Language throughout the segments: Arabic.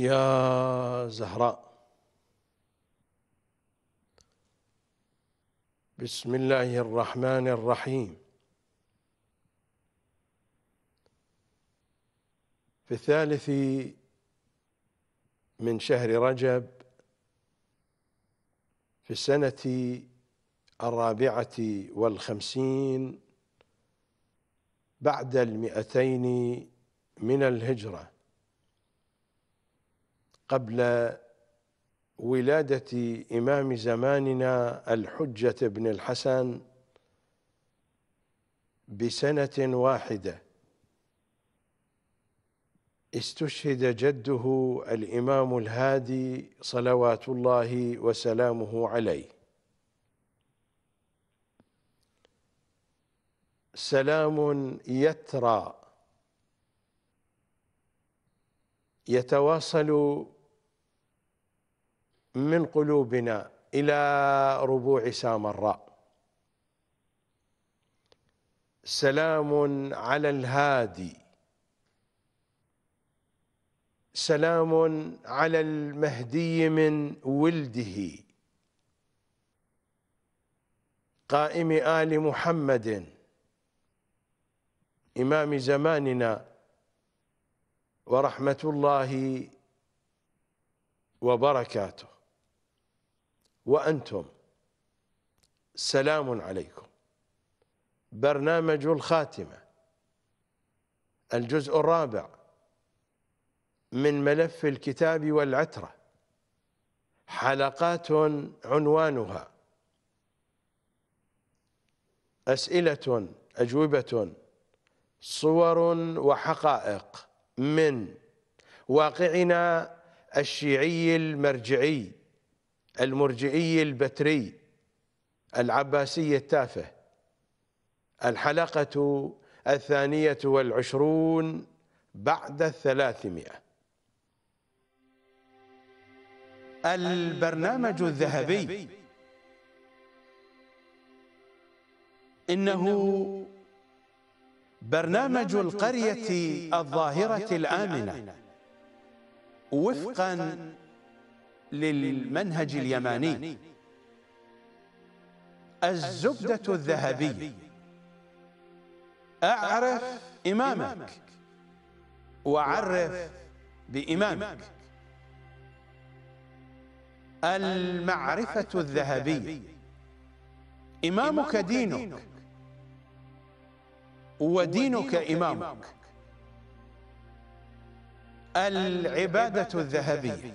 يا زهراء بسم الله الرحمن الرحيم في الثالث من شهر رجب في السنة الرابعة والخمسين بعد المئتين من الهجره قبل ولادة إمام زماننا الحجة بن الحسن بسنة واحدة استشهد جده الإمام الهادي صلوات الله وسلامه عليه سلام يترى يتواصل من قلوبنا إلى ربوع سامراء سلام على الهادي سلام على المهدي من ولده قائم آل محمد إمام زماننا ورحمة الله وبركاته وأنتم سلام عليكم برنامج الخاتمة الجزء الرابع من ملف الكتاب والعترة حلقات عنوانها أسئلة أجوبة صور وحقائق من واقعنا الشيعي المرجعي المرجعي البتري العباسي التافه الحلقة الثانية والعشرون بعد الثلاثمائة البرنامج الذهبي إنه برنامج القرية الظاهرة الآمنة وفقاً للمنهج اليماني الزبدة الذهبية أعرف إمامك وعرف بإمامك المعرفة الذهبية إمامك دينك ودينك إمامك العبادة الذهبية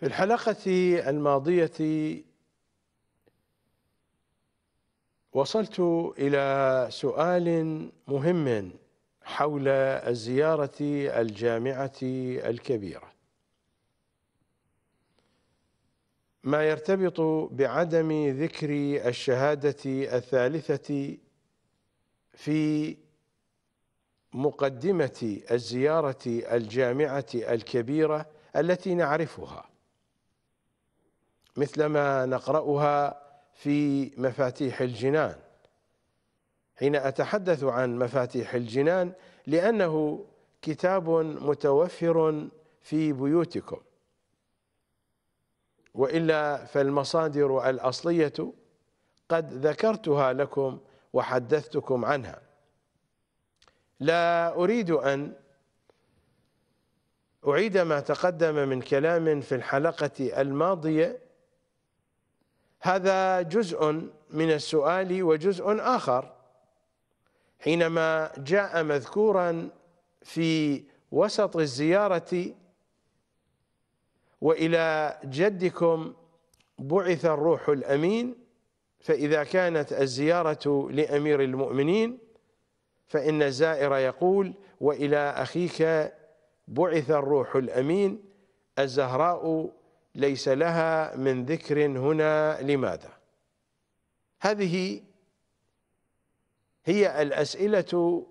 في الحلقة الماضية وصلت إلى سؤال مهم حول الزيارة الجامعة الكبيرة ما يرتبط بعدم ذكر الشهادة الثالثة في مقدمة الزيارة الجامعة الكبيرة التي نعرفها مثلما نقرأها في مفاتيح الجنان حين أتحدث عن مفاتيح الجنان لأنه كتاب متوفر في بيوتكم وإلا فالمصادر الأصلية قد ذكرتها لكم وحدثتكم عنها لا أريد أن أعيد ما تقدم من كلام في الحلقة الماضية هذا جزء من السؤال وجزء آخر حينما جاء مذكورا في وسط الزيارة وإلى جدكم بعث الروح الأمين فإذا كانت الزيارة لأمير المؤمنين فإن الزائر يقول وإلى أخيك بعث الروح الأمين الزهراء ليس لها من ذكر هنا لماذا هذه هي الأسئلة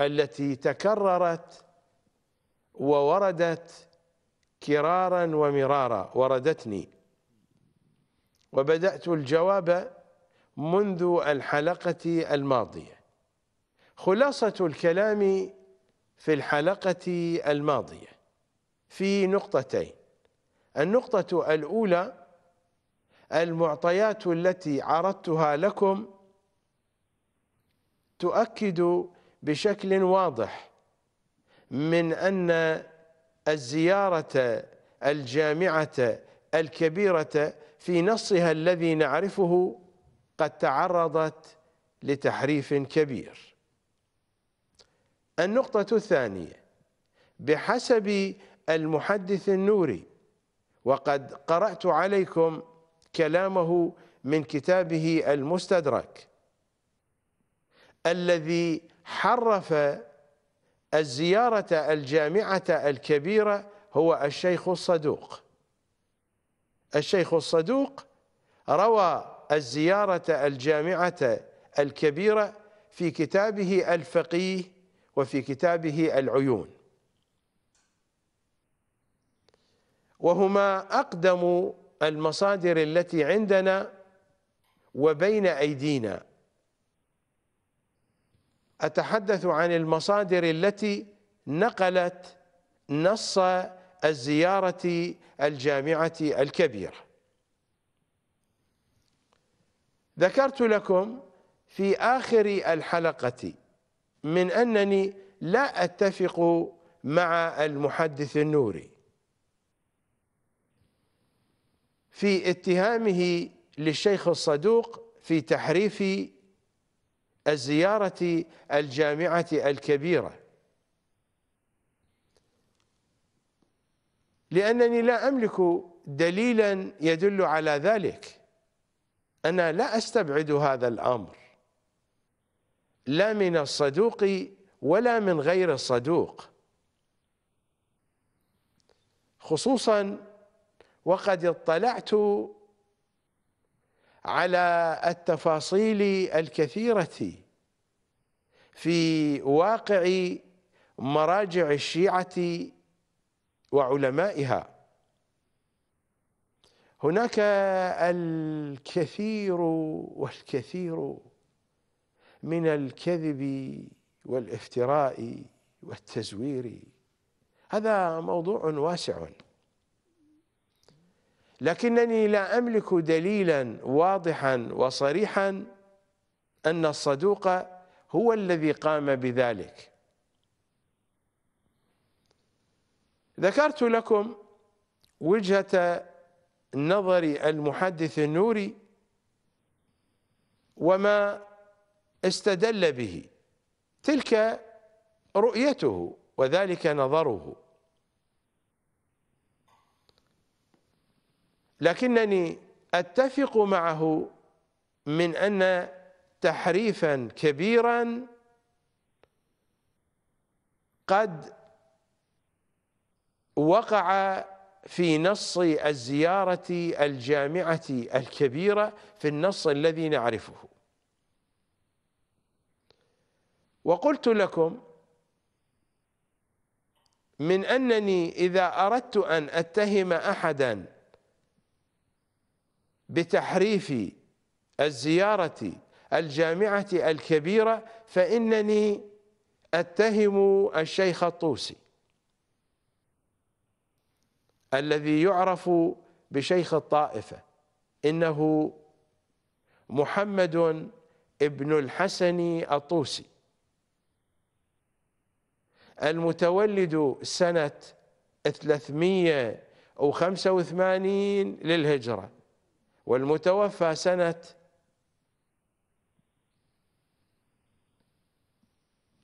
التي تكررت ووردت كرارا ومرارا وردتني وبدأت الجواب منذ الحلقة الماضية خلاصة الكلام في الحلقة الماضية في نقطتين النقطة الأولى المعطيات التي عرضتها لكم تؤكد بشكل واضح من أن الزيارة الجامعة الكبيرة في نصها الذي نعرفه قد تعرضت لتحريف كبير النقطة الثانية بحسب المحدث النوري وقد قرأت عليكم كلامه من كتابه المستدرك الذي حرف الزيارة الجامعة الكبيرة هو الشيخ الصدوق الشيخ الصدوق روى الزيارة الجامعة الكبيرة في كتابه الفقيه وفي كتابه العيون وهما أقدم المصادر التي عندنا وبين أيدينا أتحدث عن المصادر التي نقلت نص الزيارة الجامعة الكبيرة ذكرت لكم في آخر الحلقة من أنني لا أتفق مع المحدث النوري في اتهامه للشيخ الصدوق في تحريف الزيارة الجامعة الكبيرة لأنني لا أملك دليلا يدل على ذلك أنا لا أستبعد هذا الأمر لا من الصدوق ولا من غير الصدوق خصوصا وقد اطلعت على التفاصيل الكثيرة في واقع مراجع الشيعة وعلمائها هناك الكثير والكثير من الكذب والافتراء والتزوير هذا موضوع واسع لكنني لا أملك دليلا واضحا وصريحا أن الصدوق هو الذي قام بذلك ذكرت لكم وجهة نظر المحدث النوري وما استدل به تلك رؤيته وذلك نظره لكنني أتفق معه من أن تحريفا كبيرا قد وقع في نص الزيارة الجامعة الكبيرة في النص الذي نعرفه وقلت لكم من أنني إذا أردت أن أتهم أحداً بتحريف الزيارة الجامعة الكبيرة فإنني أتهم الشيخ الطوسي الذي يعرف بشيخ الطائفة إنه محمد ابن الحسن الطوسي المتولد سنة 385 للهجرة والمتوفى سنة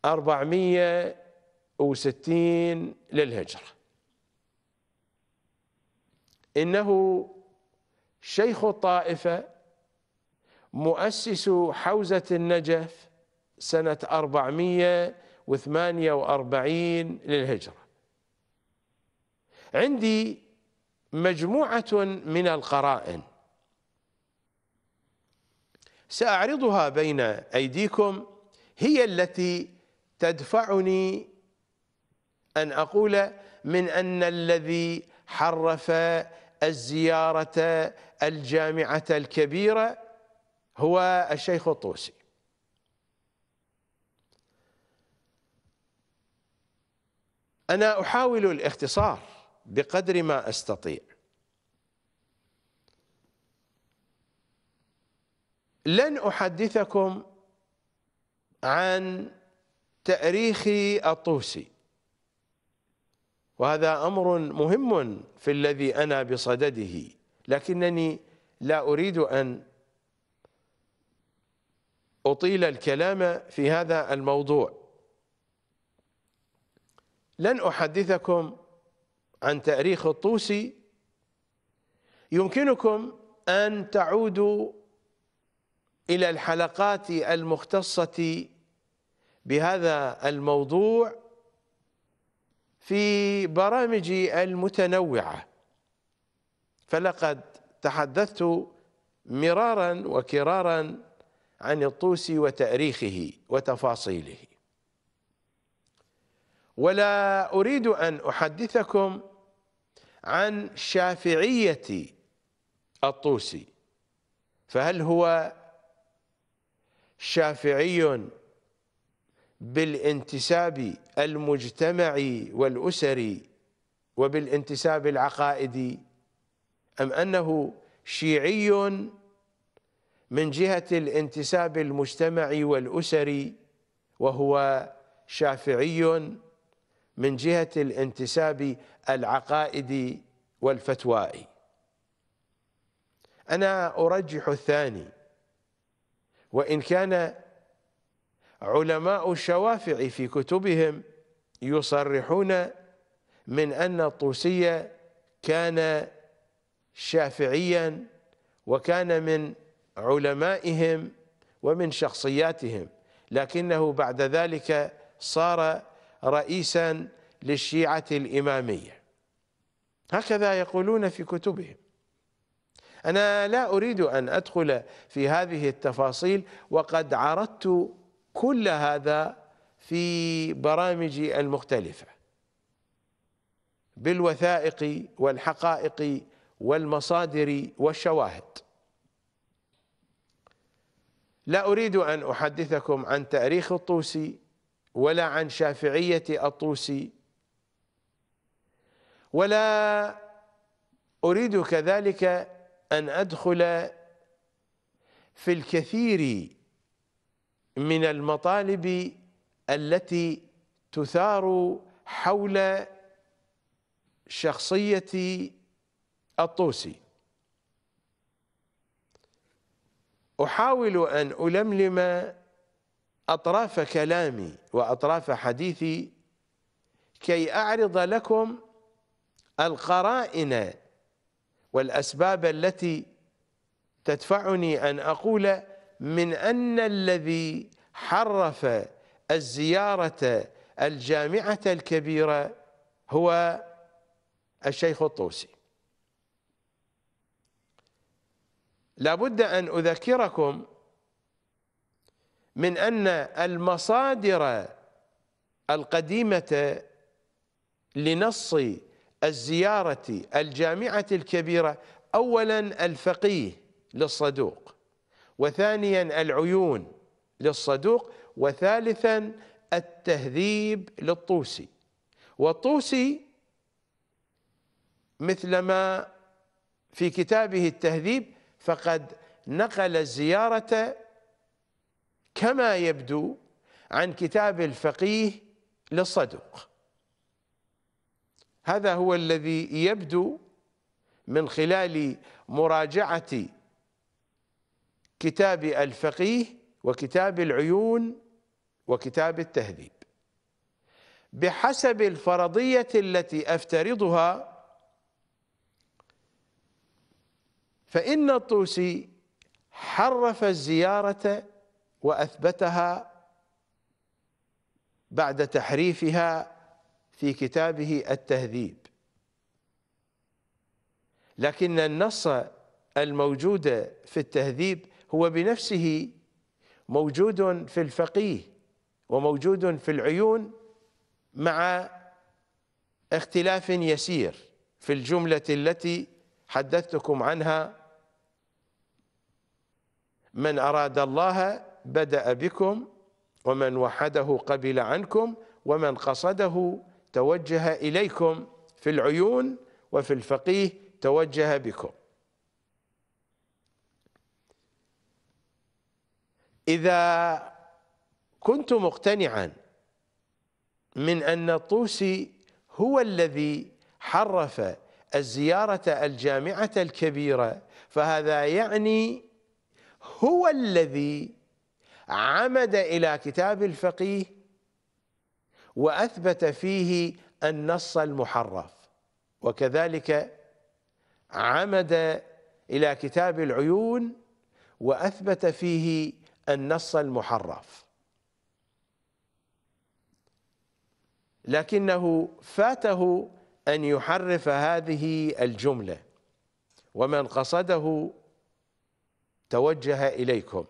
أربعمية وستين للهجرة إنه شيخ الطائفة مؤسس حوزة النجف سنة أربعمية وثمانية وأربعين للهجرة عندي مجموعة من القرائن سأعرضها بين أيديكم هي التي تدفعني أن أقول من أن الذي حرف الزيارة الجامعة الكبيرة هو الشيخ الطوسي أنا أحاول الاختصار بقدر ما أستطيع لن أحدثكم عن تأريخ الطوسي وهذا أمر مهم في الذي أنا بصدده لكنني لا أريد أن أطيل الكلام في هذا الموضوع لن أحدثكم عن تأريخ الطوسي يمكنكم أن تعودوا إلى الحلقات المختصة بهذا الموضوع في برامجي المتنوعة فلقد تحدثت مرارا وكرارا عن الطوسي وتاريخه وتفاصيله ولا أريد أن أحدثكم عن شافعية الطوسي فهل هو شافعي بالانتساب المجتمعي والأسري وبالانتساب العقائدي أم أنه شيعي من جهة الانتساب المجتمعي والأسري وهو شافعي من جهة الانتساب العقائدي والفتوائي أنا أرجح الثاني وإن كان علماء الشوافع في كتبهم يصرحون من أن الطوسي كان شافعيا وكان من علمائهم ومن شخصياتهم لكنه بعد ذلك صار رئيسا للشيعة الإمامية هكذا يقولون في كتبهم أنا لا أريد أن أدخل في هذه التفاصيل وقد عرضت كل هذا في برامجي المختلفة بالوثائق والحقائق والمصادر والشواهد لا أريد أن أحدثكم عن تاريخ الطوسي ولا عن شافعية الطوسي ولا أريد كذلك أن أدخل في الكثير من المطالب التي تثار حول شخصية الطوسي أحاول أن ألملم أطراف كلامي وأطراف حديثي كي أعرض لكم القرائن والأسباب التي تدفعني أن أقول من أن الذي حرف الزيارة الجامعة الكبيرة هو الشيخ الطوسي لابد أن أذكركم من أن المصادر القديمة لنص الزيارة الجامعة الكبيرة أولا الفقيه للصدوق وثانيا العيون للصدوق وثالثا التهذيب للطوسي والطوسي مثلما في كتابه التهذيب فقد نقل الزيارة كما يبدو عن كتاب الفقيه للصدوق هذا هو الذي يبدو من خلال مراجعة كتاب الفقيه وكتاب العيون وكتاب التهذيب بحسب الفرضية التي أفترضها فإن الطوسي حرف الزيارة وأثبتها بعد تحريفها في كتابه التهذيب لكن النص الموجود في التهذيب هو بنفسه موجود في الفقيه وموجود في العيون مع اختلاف يسير في الجملة التي حدثتكم عنها من أراد الله بدأ بكم ومن وحده قبل عنكم ومن قصده توجه إليكم في العيون وفي الفقيه توجه بكم إذا كنت مقتنعا من أن الطوسي هو الذي حرف الزيارة الجامعة الكبيرة فهذا يعني هو الذي عمد إلى كتاب الفقيه وأثبت فيه النص المحرف وكذلك عمد إلى كتاب العيون وأثبت فيه النص المحرف لكنه فاته أن يحرف هذه الجملة ومن قصده توجه إليكم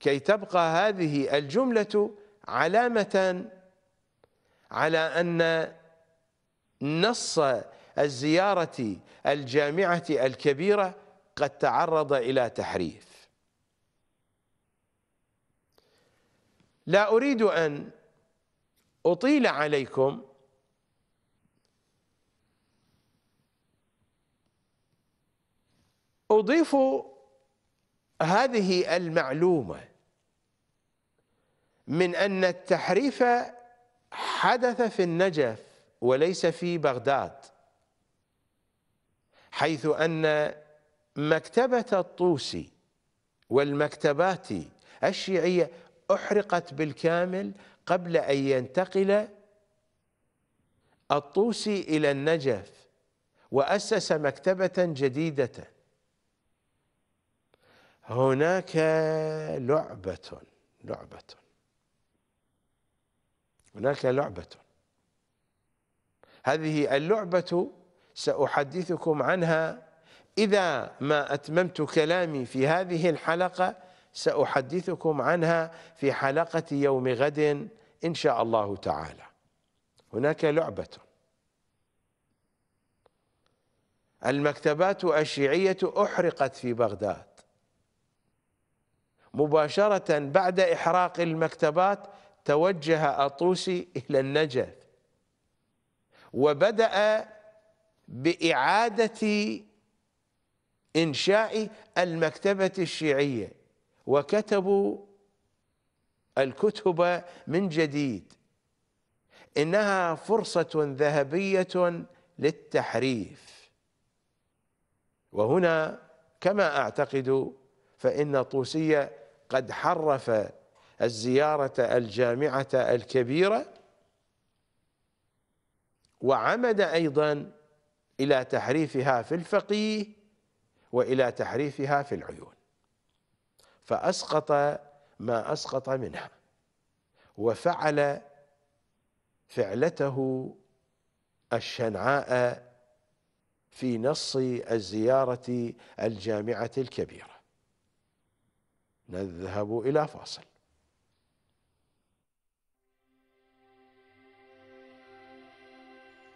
كي تبقى هذه الجملة علامة على أن نص الزيارة الجامعة الكبيرة قد تعرض إلى تحريف لا أريد أن أطيل عليكم أضيف هذه المعلومة من أن التحريف حدث في النجف وليس في بغداد حيث أن مكتبة الطوسي والمكتبات الشيعية أحرقت بالكامل قبل أن ينتقل الطوسي إلى النجف وأسس مكتبة جديدة هناك لعبة لعبة هناك لعبة هذه اللعبة سأحدثكم عنها إذا ما أتممت كلامي في هذه الحلقة سأحدثكم عنها في حلقة يوم غد إن شاء الله تعالى هناك لعبة المكتبات الشيعية أحرقت في بغداد مباشرة بعد إحراق المكتبات توجه أطوسي إلى النجف وبدأ بإعادة إنشاء المكتبة الشيعية وكتبوا الكتب من جديد إنها فرصة ذهبية للتحريف وهنا كما أعتقد فإن طوسية قد حرف الزيارة الجامعة الكبيرة وعمد أيضا إلى تحريفها في الفقيه وإلى تحريفها في العيون فأسقط ما أسقط منها وفعل فعلته الشنعاء في نص الزيارة الجامعة الكبيرة نذهب إلى فاصل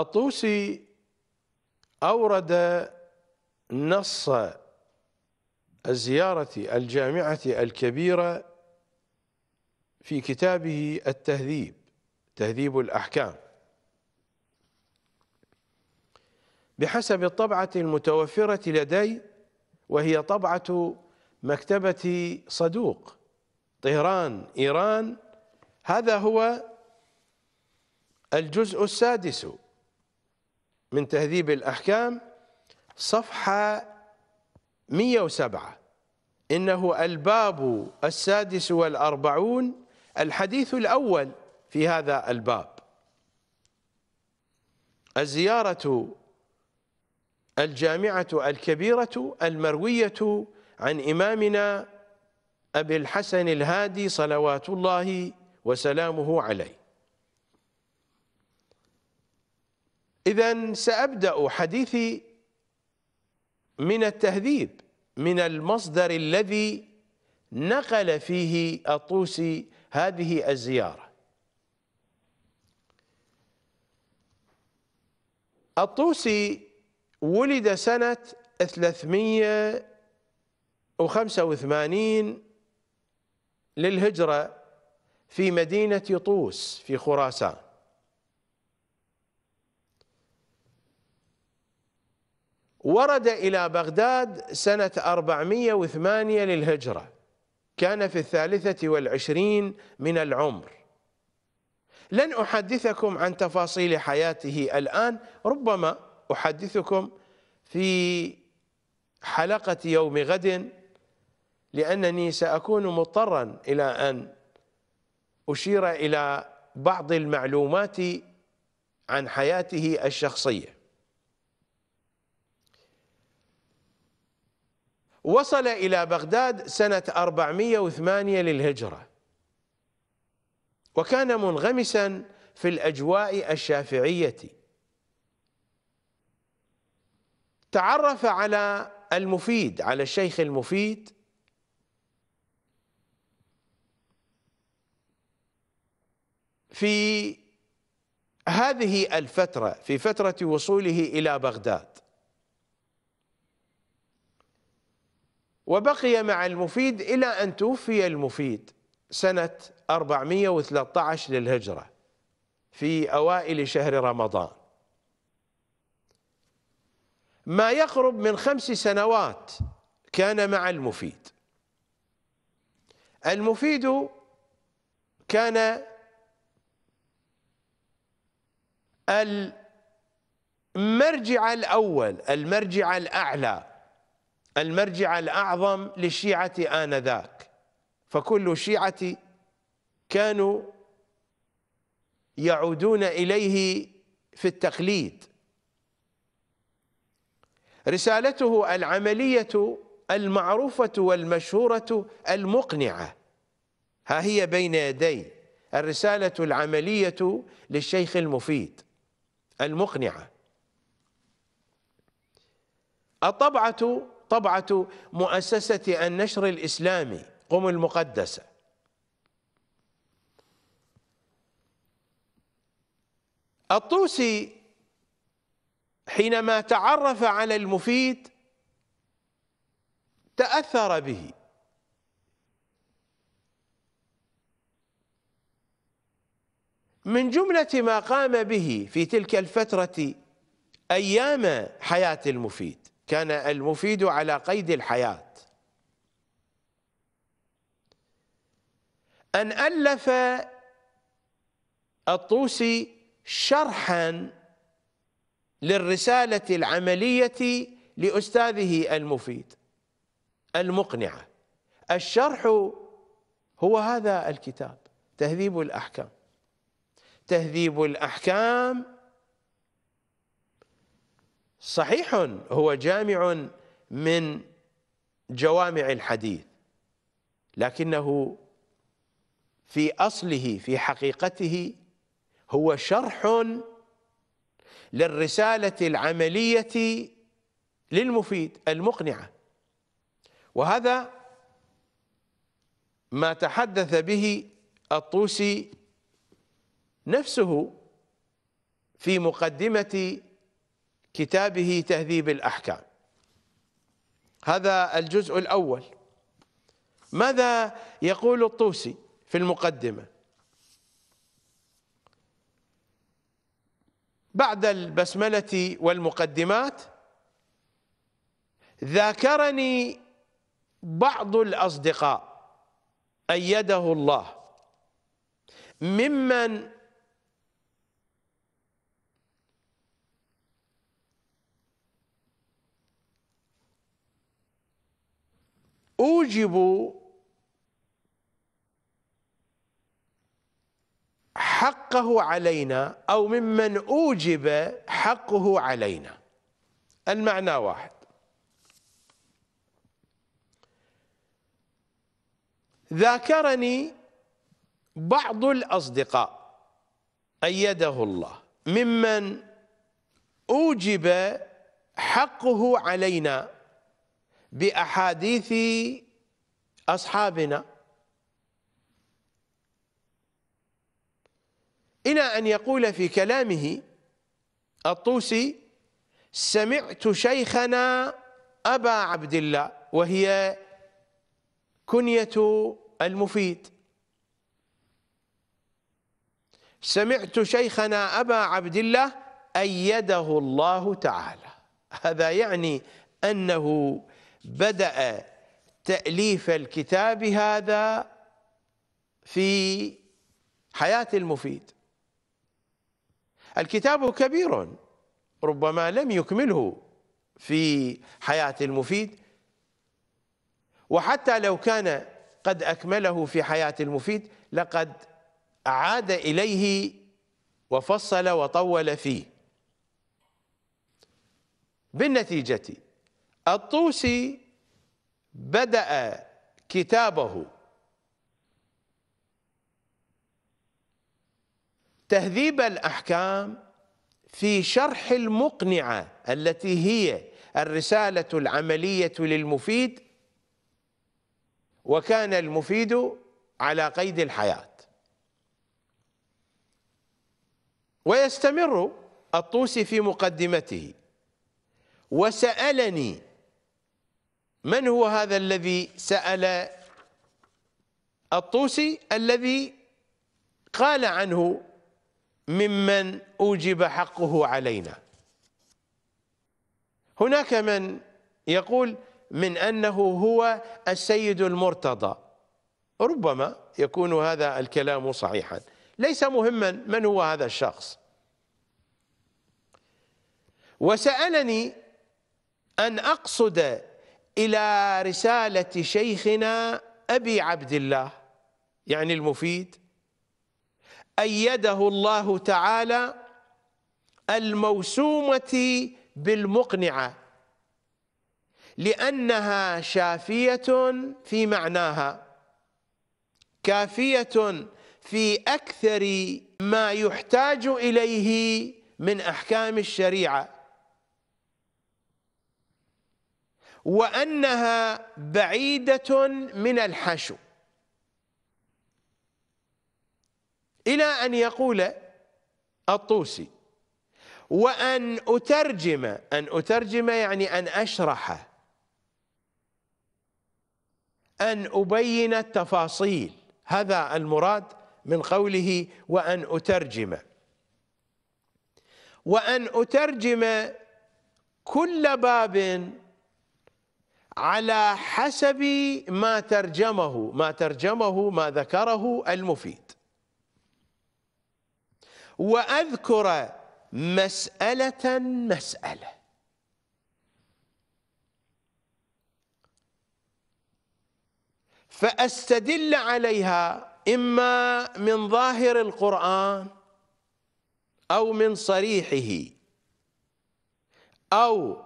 الطوسي أورد نص الزيارة الجامعة الكبيرة في كتابه التهذيب تهذيب الأحكام بحسب الطبعة المتوفرة لدي وهي طبعة مكتبة صدوق طهران إيران هذا هو الجزء السادس من تهذيب الأحكام صفحة 107 إنه الباب السادس والأربعون الحديث الأول في هذا الباب الزيارة الجامعة الكبيرة المروية عن إمامنا أبي الحسن الهادي صلوات الله وسلامه عليه إذا سأبدأ حديثي من التهذيب من المصدر الذي نقل فيه الطوسي هذه الزيارة الطوسي ولد سنة 385 للهجرة في مدينة طوس في خراسان ورد إلى بغداد سنة 408 للهجرة كان في الثالثة والعشرين من العمر لن أحدثكم عن تفاصيل حياته الآن ربما أحدثكم في حلقة يوم غد لأنني سأكون مضطرا إلى أن أشير إلى بعض المعلومات عن حياته الشخصيه وصل إلى بغداد سنة 408 للهجرة وكان منغمسا في الأجواء الشافعية تعرف على المفيد على الشيخ المفيد في هذه الفترة في فترة وصوله إلى بغداد وبقي مع المفيد إلى أن توفي المفيد سنة 413 للهجرة في أوائل شهر رمضان ما يقرب من خمس سنوات كان مع المفيد المفيد كان المرجع الأول المرجع الأعلى المرجع الأعظم للشيعة آنذاك فكل شيعة كانوا يعودون إليه في التقليد رسالته العملية المعروفة والمشهورة المقنعة ها هي بين يدي الرسالة العملية للشيخ المفيد المقنعة الطبعة طبعة مؤسسة النشر الإسلامي قم المقدسة الطوسي حينما تعرف على المفيد تأثر به من جملة ما قام به في تلك الفترة أيام حياة المفيد كان المفيد على قيد الحياة أن ألف الطوسي شرحا للرسالة العملية لأستاذه المفيد المقنعة الشرح هو هذا الكتاب تهذيب الأحكام تهذيب الأحكام صحيح هو جامع من جوامع الحديث لكنه في أصله في حقيقته هو شرح للرسالة العملية للمفيد المقنعة وهذا ما تحدث به الطوسي نفسه في مقدمة كتابه تهذيب الأحكام هذا الجزء الأول ماذا يقول الطوسي في المقدمة بعد البسملة والمقدمات ذاكرني بعض الأصدقاء أيده الله ممن أوجبوا حقه علينا أو ممن أوجب حقه علينا المعنى واحد ذاكرني بعض الأصدقاء أيده الله ممن أوجب حقه علينا باحاديث اصحابنا الى ان يقول في كلامه الطوسي سمعت شيخنا ابا عبد الله وهي كنيه المفيد سمعت شيخنا ابا عبد الله ايده الله تعالى هذا يعني انه بدأ تأليف الكتاب هذا في حياة المفيد الكتاب كبير ربما لم يكمله في حياة المفيد وحتى لو كان قد أكمله في حياة المفيد لقد عاد إليه وفصل وطول فيه بالنتيجة الطوسي بدأ كتابه تهذيب الأحكام في شرح المقنعة التي هي الرسالة العملية للمفيد وكان المفيد على قيد الحياة ويستمر الطوسي في مقدمته وسألني من هو هذا الذي سأل الطوسي الذي قال عنه ممن أوجب حقه علينا هناك من يقول من أنه هو السيد المرتضى ربما يكون هذا الكلام صحيحا ليس مهما من هو هذا الشخص وسألني أن أقصد إلى رسالة شيخنا أبي عبد الله يعني المفيد أيده الله تعالى الموسومة بالمقنعة لأنها شافية في معناها كافية في أكثر ما يحتاج إليه من أحكام الشريعة وأنها بعيدة من الحشو إلى أن يقول الطوسي وأن أترجم أن أترجم يعني أن أشرح أن أبين التفاصيل هذا المراد من قوله وأن أترجم وأن أترجم كل باب على حسب ما ترجمه ما ترجمه ما ذكره المفيد وأذكر مسألة مسألة فأستدل عليها إما من ظاهر القرآن أو من صريحه أو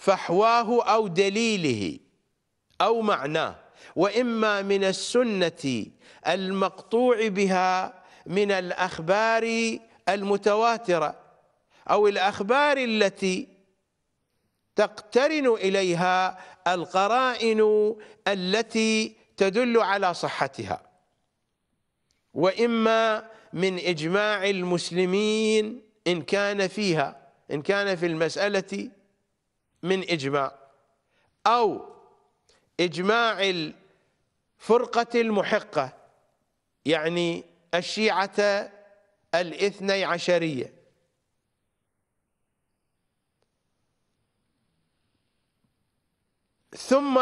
فحواه أو دليله أو معناه وإما من السنة المقطوع بها من الأخبار المتواترة أو الأخبار التي تقترن إليها القرائن التي تدل على صحتها وإما من إجماع المسلمين إن كان فيها إن كان في المسألة من إجماع أو إجماع الفرقة المحقة يعني الشيعة الاثني عشرية ثم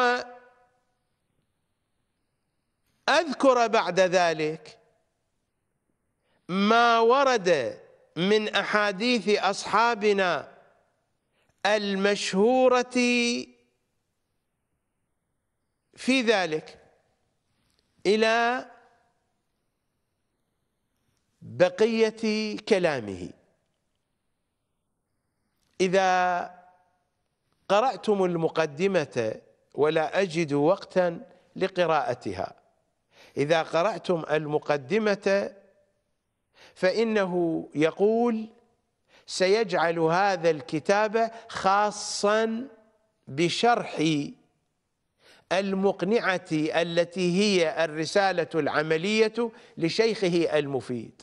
أذكر بعد ذلك ما ورد من أحاديث أصحابنا المشهورة في ذلك إلى بقية كلامه إذا قرأتم المقدمة ولا أجد وقتا لقراءتها إذا قرأتم المقدمة فإنه يقول سيجعل هذا الكتاب خاصا بشرح المقنعة التي هي الرسالة العملية لشيخه المفيد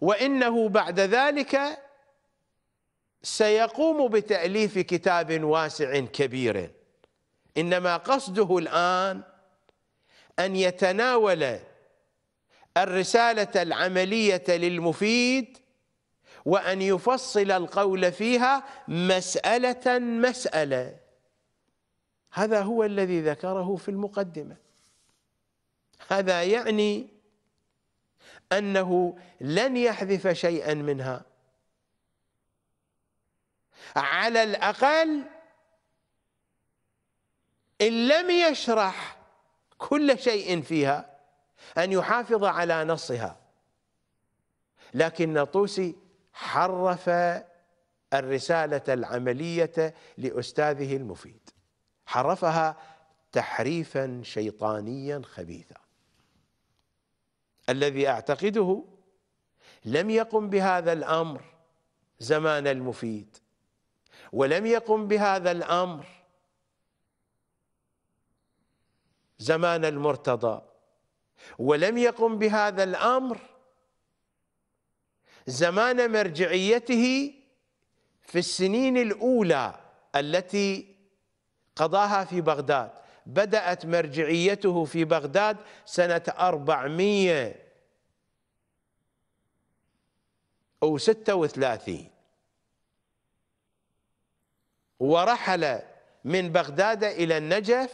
وإنه بعد ذلك سيقوم بتأليف كتاب واسع كبير إنما قصده الآن أن يتناول الرسالة العملية للمفيد وأن يفصل القول فيها مسألة مسألة هذا هو الذي ذكره في المقدمة هذا يعني أنه لن يحذف شيئا منها على الأقل إن لم يشرح كل شيء فيها أن يحافظ على نصها لكن طوسي حرف الرسالة العملية لأستاذه المفيد حرفها تحريفا شيطانيا خبيثا الذي أعتقده لم يقم بهذا الأمر زمان المفيد ولم يقم بهذا الأمر زمان المرتضى ولم يقم بهذا الأمر زمان مرجعيته في السنين الأولى التي قضاها في بغداد بدأت مرجعيته في بغداد سنة أربعمية أو وثلاثين ورحل من بغداد إلى النجف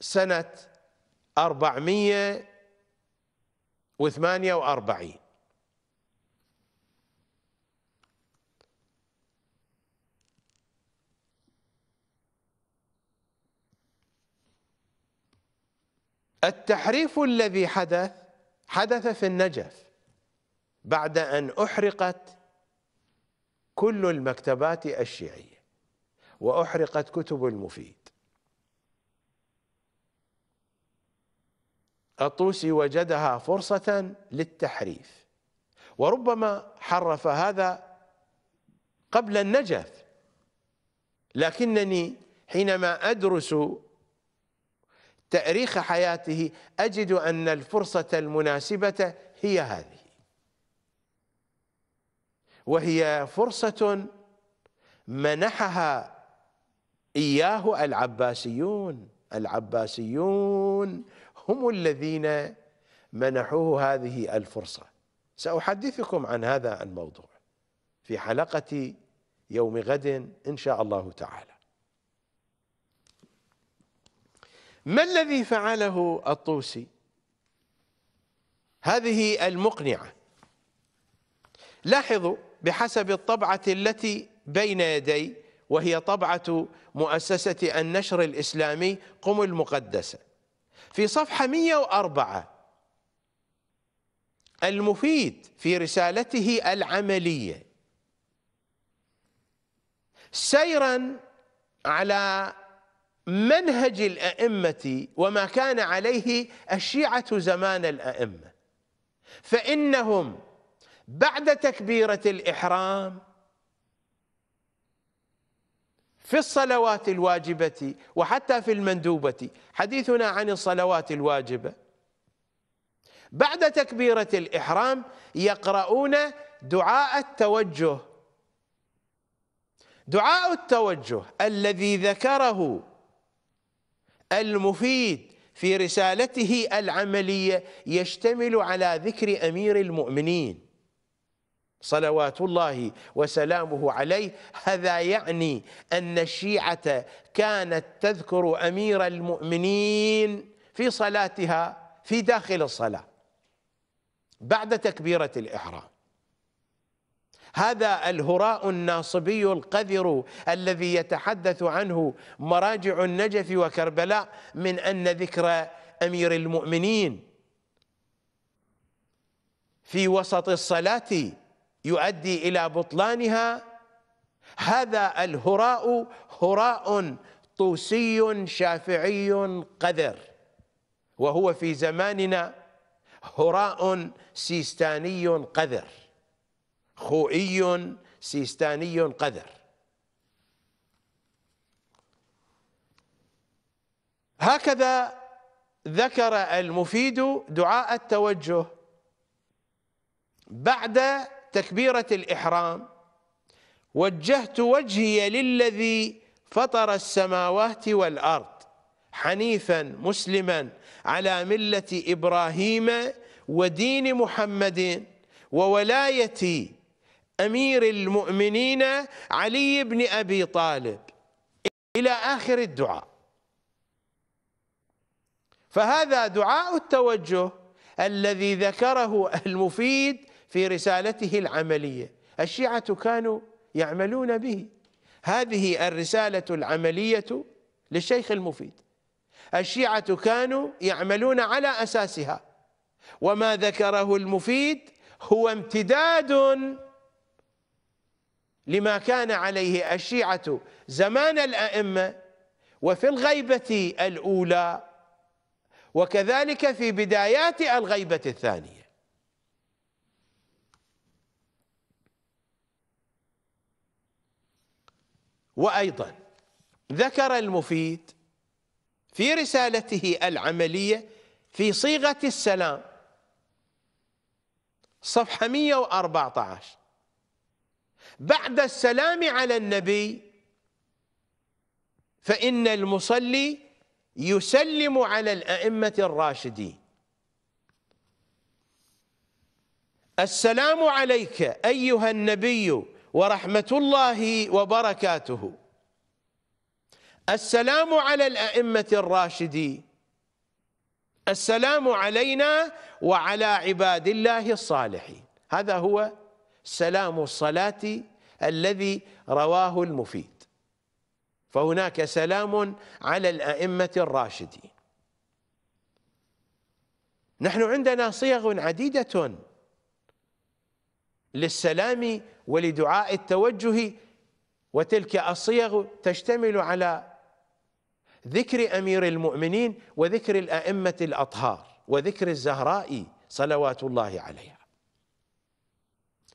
سنة أربعمية وثمانية وأربعين التحريف الذي حدث حدث في النجف بعد أن أحرقت كل المكتبات الشيعية وأحرقت كتب المفيد الطوسي وجدها فرصة للتحريف وربما حرف هذا قبل النجف لكنني حينما أدرس تأريخ حياته أجد أن الفرصة المناسبة هي هذه وهي فرصة منحها إياه العباسيون العباسيون هم الذين منحوه هذه الفرصة سأحدثكم عن هذا الموضوع في حلقة يوم غد إن شاء الله تعالى ما الذي فعله الطوسي هذه المقنعة لاحظوا بحسب الطبعة التي بين يدي وهي طبعة مؤسسة النشر الإسلامي قم المقدسة في صفحة 104 المفيد في رسالته العملية سيرا على منهج الأئمة وما كان عليه الشيعة زمان الأئمة فإنهم بعد تكبيرة الإحرام في الصلوات الواجبة وحتى في المندوبة حديثنا عن الصلوات الواجبة بعد تكبيرة الإحرام يقرؤون دعاء التوجه دعاء التوجه الذي ذكره المفيد في رسالته العملية يشتمل على ذكر أمير المؤمنين صلوات الله وسلامه عليه هذا يعني أن الشيعة كانت تذكر أمير المؤمنين في صلاتها في داخل الصلاة بعد تكبيرة الإحرام هذا الهراء الناصبي القذر الذي يتحدث عنه مراجع النجف وكربلاء من أن ذكر أمير المؤمنين في وسط الصلاة يؤدي إلى بطلانها هذا الهراء هراء طوسي شافعي قذر وهو في زماننا هراء سيستاني قذر خوئي سيستاني قذر هكذا ذكر المفيد دعاء التوجه بعد تكبيرة الإحرام وجهت وجهي للذي فطر السماوات والأرض حنيفا مسلما على ملة إبراهيم ودين محمد وولاية أمير المؤمنين علي بن أبي طالب إلى آخر الدعاء فهذا دعاء التوجه الذي ذكره المفيد في رسالته العملية الشيعة كانوا يعملون به هذه الرسالة العملية للشيخ المفيد الشيعة كانوا يعملون على أساسها وما ذكره المفيد هو امتداد لما كان عليه الشيعة زمان الأئمة وفي الغيبة الأولى وكذلك في بدايات الغيبة الثانية وايضا ذكر المفيد في رسالته العمليه في صيغه السلام صفحه 114 بعد السلام على النبي فان المصلي يسلم على الائمه الراشدين السلام عليك ايها النبي ورحمة الله وبركاته السلام على الأئمة الراشدين السلام علينا وعلى عباد الله الصالحين هذا هو سلام الصلاة الذي رواه المفيد فهناك سلام على الأئمة الراشدين نحن عندنا صيغ عديدة للسلام ولدعاء التوجه وتلك الصيغ تشتمل على ذكر امير المؤمنين وذكر الائمه الاطهار وذكر الزهراء صلوات الله عليها.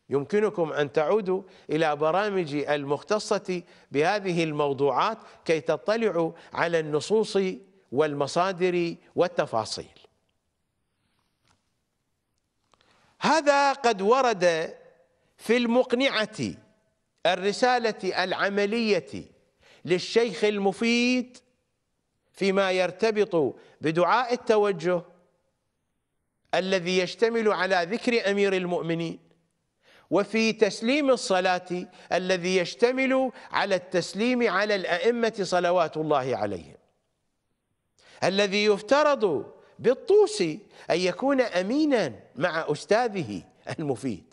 يمكنكم ان تعودوا الى برامج المختصه بهذه الموضوعات كي تطلعوا على النصوص والمصادر والتفاصيل. هذا قد ورد في المقنعة الرسالة العملية للشيخ المفيد فيما يرتبط بدعاء التوجه الذي يشتمل على ذكر أمير المؤمنين وفي تسليم الصلاة الذي يشتمل على التسليم على الأئمة صلوات الله عليهم الذي يفترض بالطوسي أن يكون أمينا مع أستاذه المفيد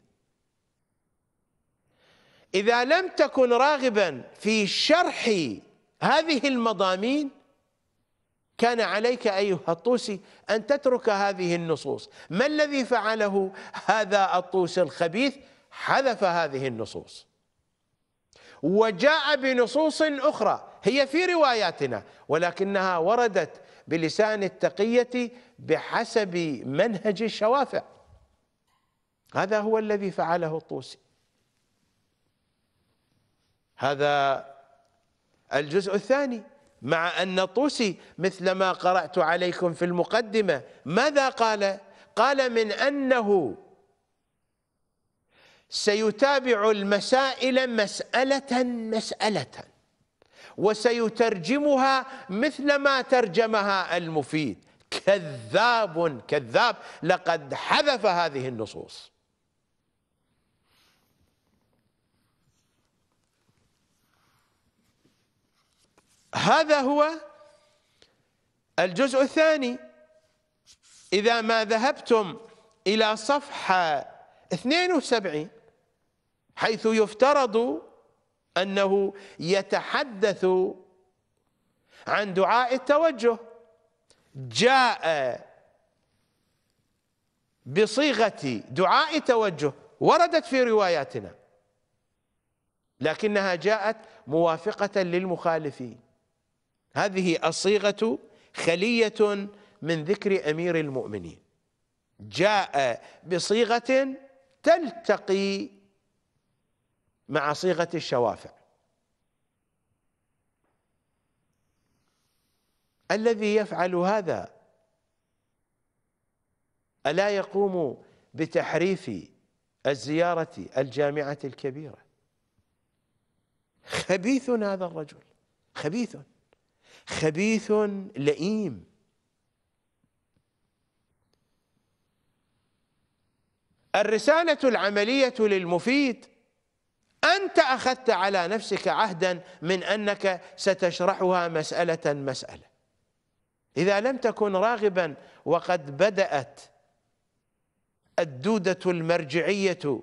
إذا لم تكن راغبا في شرح هذه المضامين كان عليك أيها الطوسي أن تترك هذه النصوص ما الذي فعله هذا الطوسي الخبيث حذف هذه النصوص وجاء بنصوص أخرى هي في رواياتنا ولكنها وردت بلسان التقية بحسب منهج الشوافع هذا هو الذي فعله الطوسي هذا الجزء الثاني مع أن الطوسي مثل ما قرأت عليكم في المقدمة ماذا قال؟ قال من أنه سيتابع المسائل مسألة مسألة وسيترجمها مثل ما ترجمها المفيد كذاب كذاب لقد حذف هذه النصوص هذا هو الجزء الثاني إذا ما ذهبتم إلى صفحة 72 حيث يفترض أنه يتحدث عن دعاء التوجه جاء بصيغة دعاء توجه وردت في رواياتنا لكنها جاءت موافقة للمخالفين هذه الصيغة خلية من ذكر أمير المؤمنين جاء بصيغة تلتقي مع صيغة الشوافع الذي يفعل هذا ألا يقوم بتحريف الزيارة الجامعة الكبيرة خبيث هذا الرجل خبيث خبيث لئيم الرسالة العملية للمفيد أنت أخذت على نفسك عهدا من أنك ستشرحها مسألة مسألة إذا لم تكن راغبا وقد بدأت الدودة المرجعية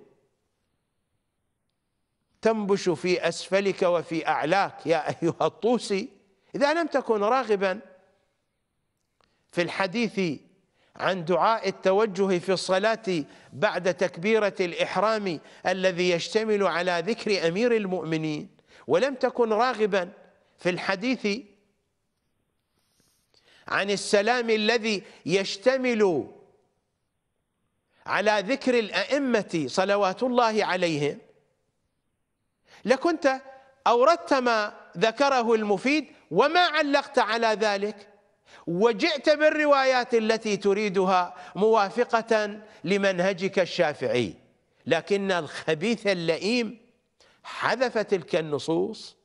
تنبش في أسفلك وفي أعلاك يا أيها الطوسي إذا لم تكن راغبا في الحديث عن دعاء التوجه في الصلاة بعد تكبيرة الإحرام الذي يشتمل على ذكر أمير المؤمنين ولم تكن راغبا في الحديث عن السلام الذي يشتمل على ذكر الأئمة صلوات الله عليهم لكنت أوردت ما ذكره المفيد وما علقت على ذلك وجئت بالروايات التي تريدها موافقة لمنهجك الشافعي لكن الخبيث اللئيم حذف تلك النصوص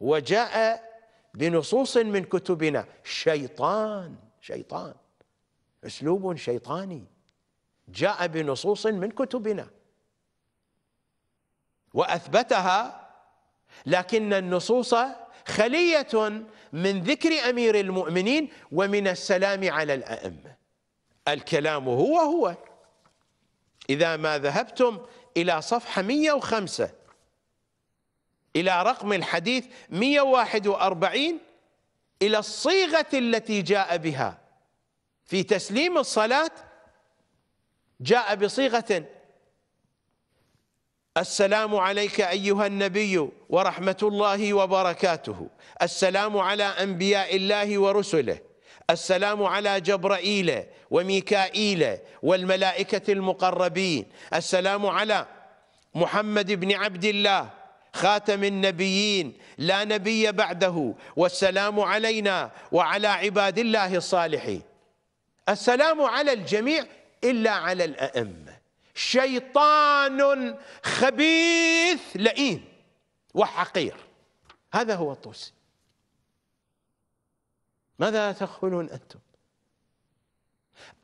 وجاء بنصوص من كتبنا شيطان شيطان اسلوب شيطاني جاء بنصوص من كتبنا واثبتها لكن النصوص خلية من ذكر أمير المؤمنين ومن السلام على الأئمة الكلام هو هو إذا ما ذهبتم إلى صفحة 105 إلى رقم الحديث 141 إلى الصيغة التي جاء بها في تسليم الصلاة جاء بصيغة السلام عليك أيها النبي ورحمة الله وبركاته السلام على أنبياء الله ورسله السلام على جبرائيل وميكائيل والملائكة المقربين السلام على محمد بن عبد الله خاتم النبيين لا نبي بعده والسلام علينا وعلى عباد الله الصالحين السلام على الجميع إلا على الأئمة شيطان خبيث لئيم وحقير هذا هو الطوسي ماذا تقولون أنتم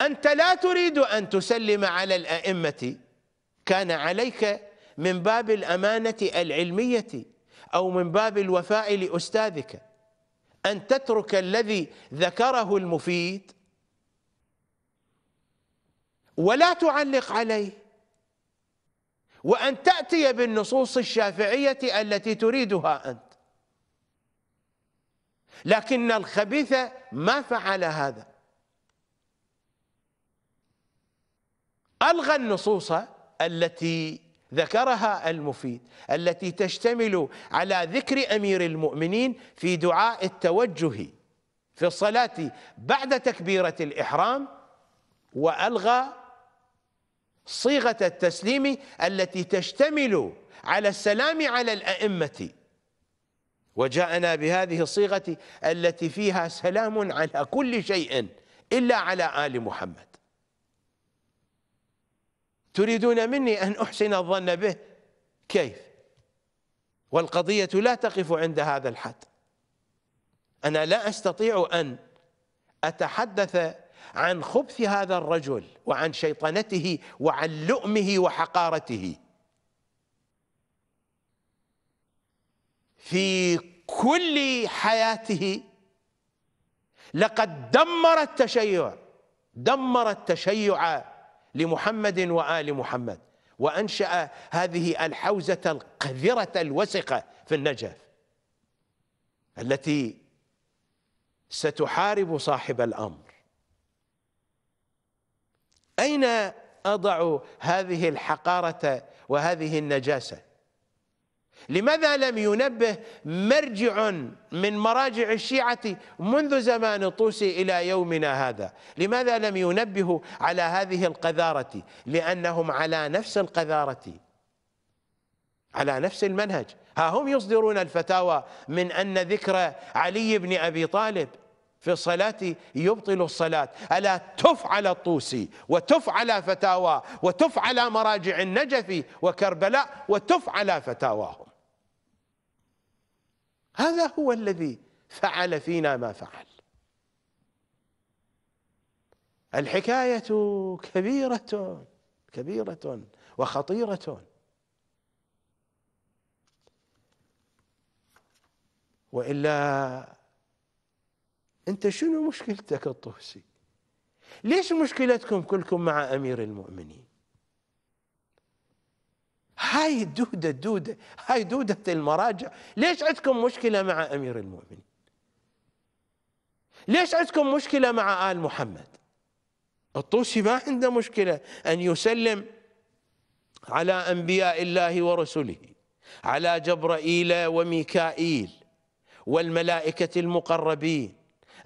أنت لا تريد أن تسلم على الأئمة كان عليك من باب الأمانة العلمية أو من باب الوفاء لأستاذك أن تترك الذي ذكره المفيد ولا تعلق عليه وأن تأتي بالنصوص الشافعية التي تريدها أنت لكن الخبيث ما فعل هذا ألغى النصوص التي ذكرها المفيد التي تشتمل على ذكر أمير المؤمنين في دعاء التوجه في الصلاة بعد تكبيرة الإحرام وألغى صيغة التسليم التي تشتمل على السلام على الأئمة وجاءنا بهذه الصيغة التي فيها سلام على كل شيء إلا على آل محمد تريدون مني أن أحسن الظن به كيف والقضية لا تقف عند هذا الحد أنا لا أستطيع أن أتحدث عن خبث هذا الرجل وعن شيطنته وعن لؤمه وحقارته في كل حياته لقد دمر التشيع دمر التشيع لمحمد وآل محمد وأنشأ هذه الحوزة القذرة الوسخة في النجف التي ستحارب صاحب الأمر أين أضع هذه الحقارة وهذه النجاسة لماذا لم ينبه مرجع من مراجع الشيعة منذ زمان الطوسي إلى يومنا هذا لماذا لم ينبه على هذه القذارة لأنهم على نفس القذارة على نفس المنهج ها هم يصدرون الفتاوى من أن ذكر علي بن أبي طالب في الصلاة يبطل الصلاة ألا تف على الطوسي وتف على فتاواه وتف على مراجع النجف وكربلاء وتف على فتاواهم هذا هو الذي فعل فينا ما فعل الحكاية كبيرة كبيرة وخطيرة وإلا أنت شنو مشكلتك الطوسي ليش مشكلتكم كلكم مع أمير المؤمنين هاي الدودة الدودة هاي دودة المراجع ليش عندكم مشكلة مع أمير المؤمنين ليش عندكم مشكلة مع آل محمد الطوسي ما عنده مشكلة أن يسلم على أنبياء الله ورسله على جبرائيل وميكائيل والملائكة المقربين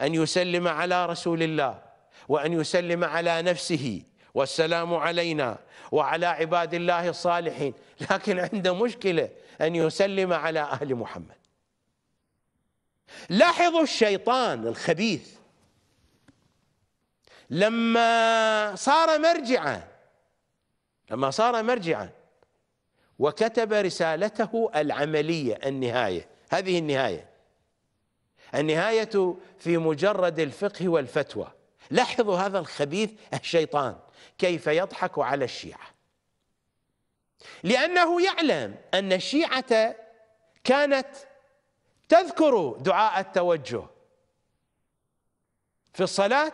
أن يسلم على رسول الله وأن يسلم على نفسه والسلام علينا وعلى عباد الله الصالحين لكن عنده مشكلة أن يسلم على أهل محمد لاحظوا الشيطان الخبيث لما صار مرجعا لما صار مرجعا وكتب رسالته العملية النهاية هذه النهاية النهاية في مجرد الفقه والفتوى لاحظوا هذا الخبيث الشيطان كيف يضحك على الشيعة لأنه يعلم أن الشيعة كانت تذكر دعاء التوجه في الصلاة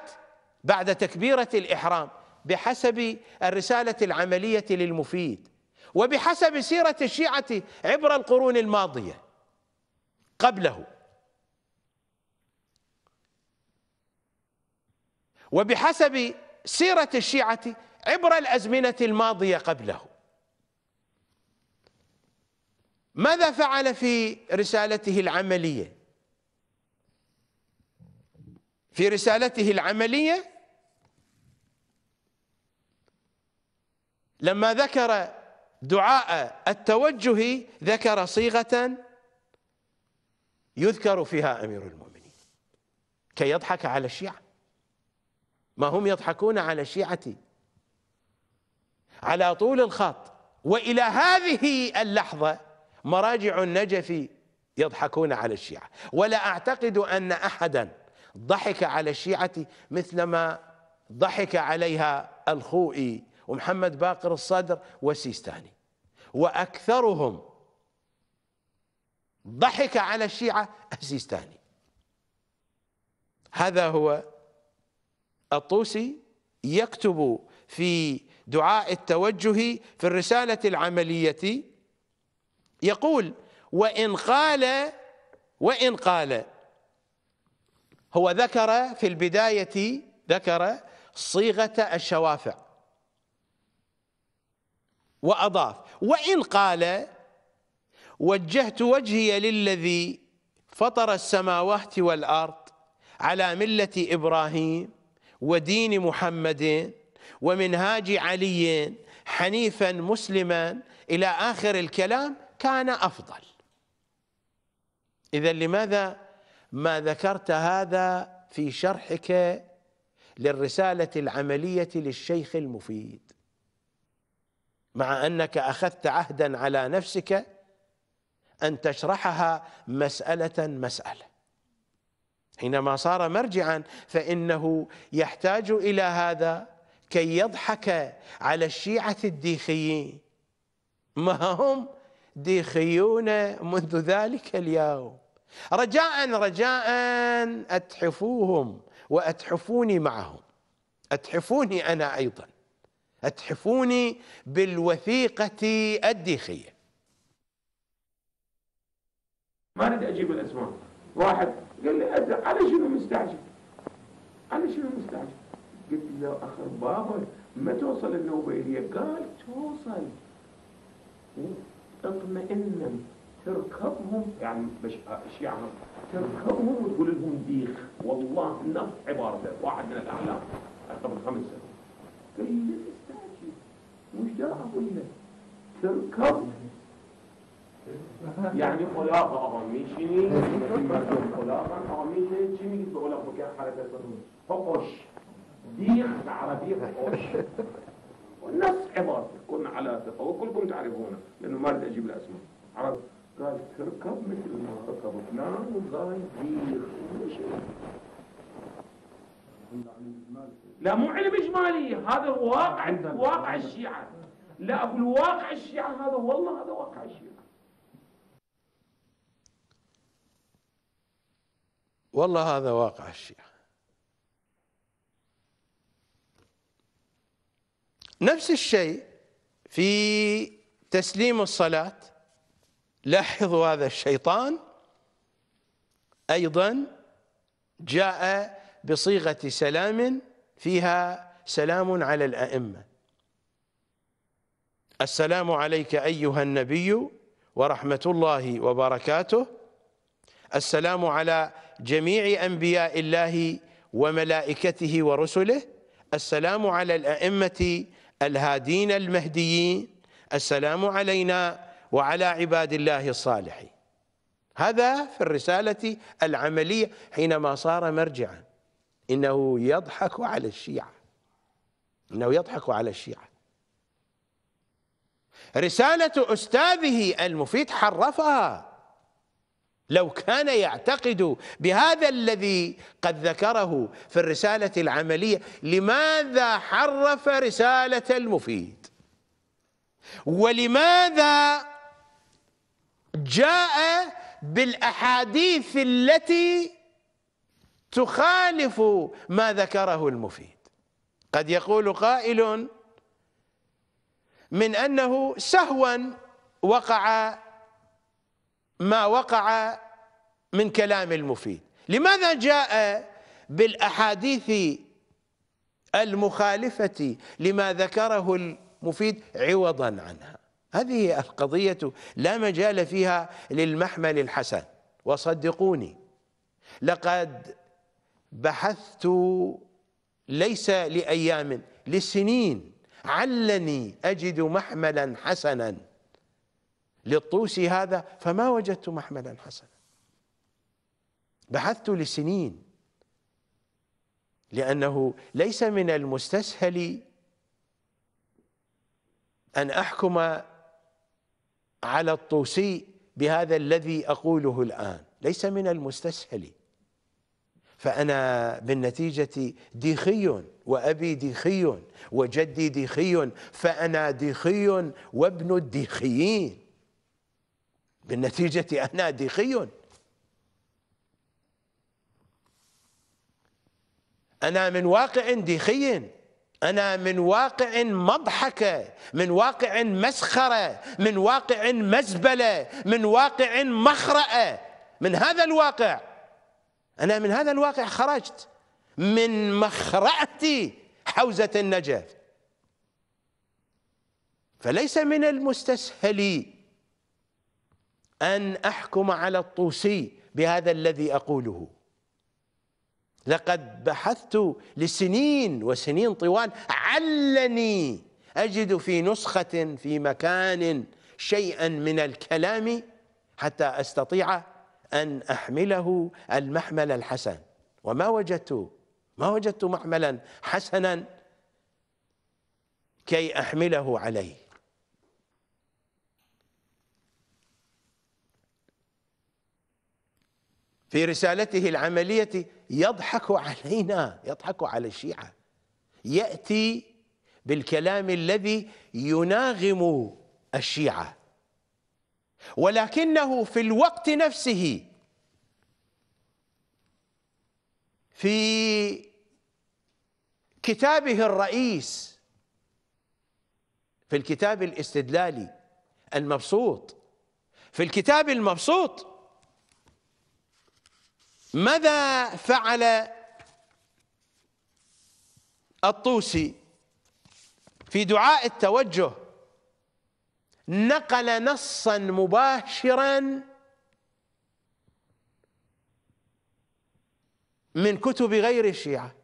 بعد تكبيرة الإحرام بحسب الرسالة العملية للمفيد وبحسب سيرة الشيعة عبر القرون الماضية قبله وبحسب سيرة الشيعة عبر الأزمنة الماضية قبله ماذا فعل في رسالته العملية في رسالته العملية لما ذكر دعاء التوجه ذكر صيغة يذكر فيها أمير المؤمنين كي يضحك على الشيعة ما هم يضحكون على شيعتي على طول الخط والى هذه اللحظه مراجع النجفي يضحكون على الشيعه ولا اعتقد ان احدا ضحك على الشيعه مثلما ضحك عليها الخوئي ومحمد باقر الصدر والسيستاني واكثرهم ضحك على الشيعه السيستاني هذا هو الطوسي يكتب في دعاء التوجه في الرسالة العملية يقول وإن قال وإن قال هو ذكر في البداية ذكر صيغة الشوافع وأضاف وإن قال وجهت وجهي للذي فطر السماوات والأرض على ملة إبراهيم ودين محمد ومنهاج علي حنيفا مسلما إلى آخر الكلام كان أفضل إذا لماذا ما ذكرت هذا في شرحك للرسالة العملية للشيخ المفيد مع أنك أخذت عهدا على نفسك أن تشرحها مسألة مسألة حينما صار مرجعا فإنه يحتاج إلى هذا كي يضحك على الشيعة الديخيين ما هم ديخيون منذ ذلك اليوم رجاء رجاء أتحفوهم وأتحفوني معهم أتحفوني أنا أيضا أتحفوني بالوثيقة الديخية ما أريد أجيب الأسماء واحد قال لي أزرق على شنو مستعجل على شنو مستعجل قلت له أخر بابا ما توصل النوبة إلي قال توصل اطمئن تركبهم يعني مش يعني تركبهم وتقول لهم ديخ والله نفس عبارته واحد من الاعلام قبل خمس سنوات قال لي مش وش دا اقول لك تركبهم یعنی خلاق آقا میشینی خلاقا آقا میشینی چی میگید به خلاق بکن حرکتتون فقش ديخ عربي قش والناس عباد كنا على ثقة وكلكم تعرفونه لأنه ما أريد أجيب الأسماء عرب قال تركب مثل ما ركب فلان وقال ديخ لا مو علم إجمالي هذا واقع واقع الشيعة لا أقول واقع الشيعة هذا والله هذا واقع الشيعة والله هذا واقع الشيعة نفس الشيء في تسليم الصلاة لاحظوا هذا الشيطان أيضا جاء بصيغة سلام فيها سلام على الأئمة السلام عليك أيها النبي ورحمة الله وبركاته السلام على جميع انبياء الله وملائكته ورسله السلام على الائمه الهادين المهديين السلام علينا وعلى عباد الله الصالحين هذا في الرساله العمليه حينما صار مرجعا انه يضحك على الشيعه انه يضحك على الشيعه رساله استاذه المفيد حرفها لو كان يعتقد بهذا الذي قد ذكره في الرسالة العملية لماذا حرف رسالة المفيد ولماذا جاء بالأحاديث التي تخالف ما ذكره المفيد قد يقول قائل من أنه سهوا وقع ما وقع من كلام المفيد لماذا جاء بالأحاديث المخالفة لما ذكره المفيد عوضا عنها هذه القضية لا مجال فيها للمحمل الحسن وصدقوني لقد بحثت ليس لأيام لسنين علني أجد محملا حسنا للطوسي هذا فما وجدت محملا حسنا بحثت لسنين لأنه ليس من المستسهل أن أحكم على الطوسي بهذا الذي أقوله الآن ليس من المستسهل فأنا بالنتيجة ديخي وأبي ديخي وجدي ديخي فأنا ديخي وابن الديخيين بالنتيجة أنا ديقي أنا من واقع ديخي أنا من واقع مضحكة من واقع مسخرة من واقع مزبلة من واقع مخرأة من هذا الواقع أنا من هذا الواقع خرجت من مخرأتي حوزة النجف فليس من المستسهل أن أحكم على الطوسي بهذا الذي أقوله لقد بحثت لسنين وسنين طوال علني أجد في نسخة في مكان شيئا من الكلام حتى أستطيع أن أحمله المحمل الحسن وما وجدت ما وجدت محملا حسنا كي أحمله عليه في رسالته العملية يضحك علينا يضحك على الشيعة يأتي بالكلام الذي يناغم الشيعة ولكنه في الوقت نفسه في كتابه الرئيس في الكتاب الاستدلالي المبسوط في الكتاب المبسوط ماذا فعل الطوسي في دعاء التوجه نقل نصا مباشرا من كتب غير الشيعة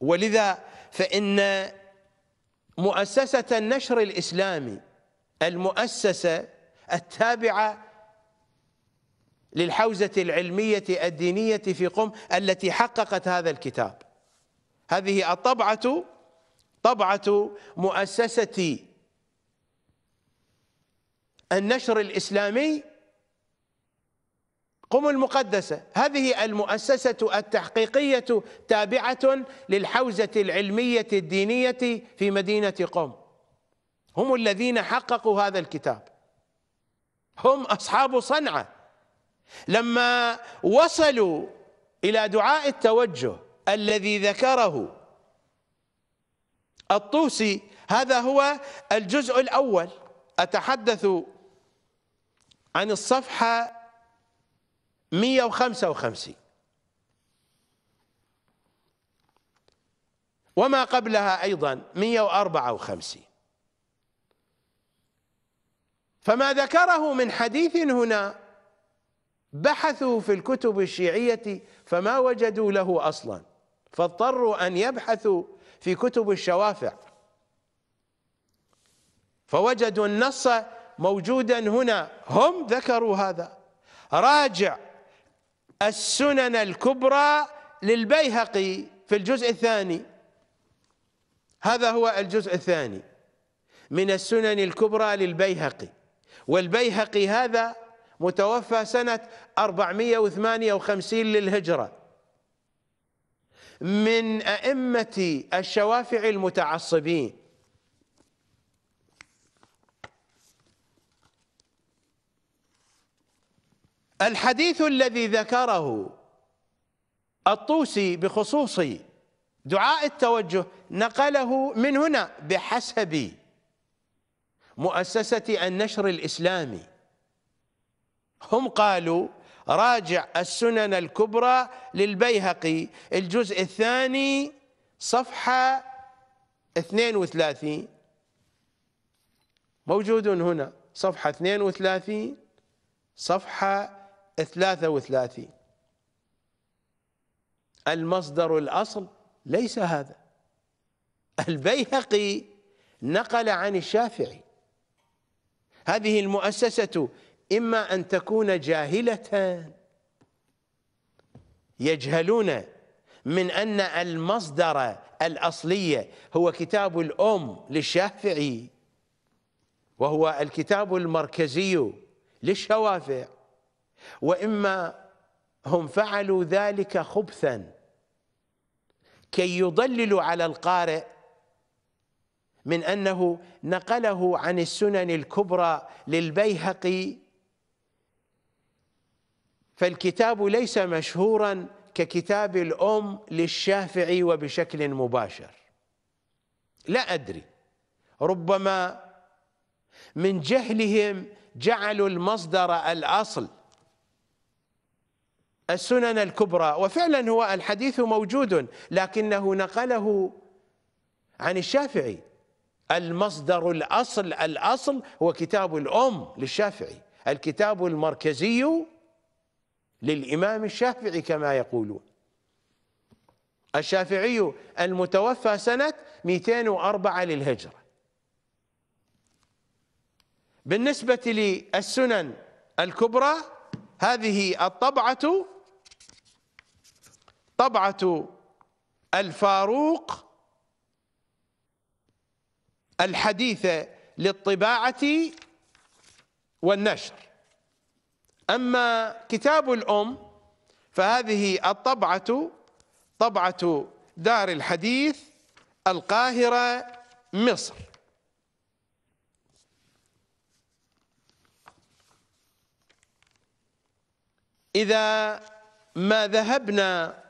ولذا فإن مؤسسة النشر الإسلامي المؤسسة التابعة للحوزة العلمية الدينية في قم التي حققت هذا الكتاب هذه الطبعة طبعة مؤسسة النشر الإسلامي قم المقدسة هذه المؤسسة التحقيقية تابعة للحوزة العلمية الدينية في مدينة قم هم الذين حققوا هذا الكتاب هم أصحاب صنعة لما وصلوا إلى دعاء التوجه الذي ذكره الطوسي هذا هو الجزء الأول أتحدث عن الصفحة 155 وما قبلها أيضا 154 فما ذكره من حديث هنا بحثوا في الكتب الشيعية فما وجدوا له أصلا فاضطروا أن يبحثوا في كتب الشوافع فوجدوا النص موجودا هنا هم ذكروا هذا راجع السنن الكبرى للبيهقي في الجزء الثاني هذا هو الجزء الثاني من السنن الكبرى للبيهقي والبيهقي هذا متوفى سنة 458 للهجرة من أئمة الشوافع المتعصبين الحديث الذي ذكره الطوسي بخصوص دعاء التوجه نقله من هنا بحسب مؤسسة النشر الإسلامي هم قالوا راجع السنن الكبرى للبيهقي الجزء الثاني صفحة 32 موجود هنا صفحة 32 صفحة 33 المصدر الأصل ليس هذا البيهقي نقل عن الشافعي هذه المؤسسة إما أن تكون جاهلة يجهلون من أن المصدر الأصلية هو كتاب الأم للشافعي وهو الكتاب المركزي للشوافع وإما هم فعلوا ذلك خبثا كي يضللوا على القارئ من أنه نقله عن السنن الكبرى للبيهقي فالكتاب ليس مشهورا ككتاب الأم للشافعي وبشكل مباشر لا أدري ربما من جهلهم جعلوا المصدر الأصل السنن الكبرى وفعلا هو الحديث موجود لكنه نقله عن الشافعي المصدر الأصل الأصل هو كتاب الأم للشافعي الكتاب المركزي للإمام الشافعي كما يقولون الشافعي المتوفى سنة 204 للهجرة بالنسبة للسنن الكبرى هذه الطبعة طبعة الفاروق الحديثة للطباعة والنشر أما كتاب الأم فهذه الطبعة طبعة دار الحديث القاهرة مصر إذا ما ذهبنا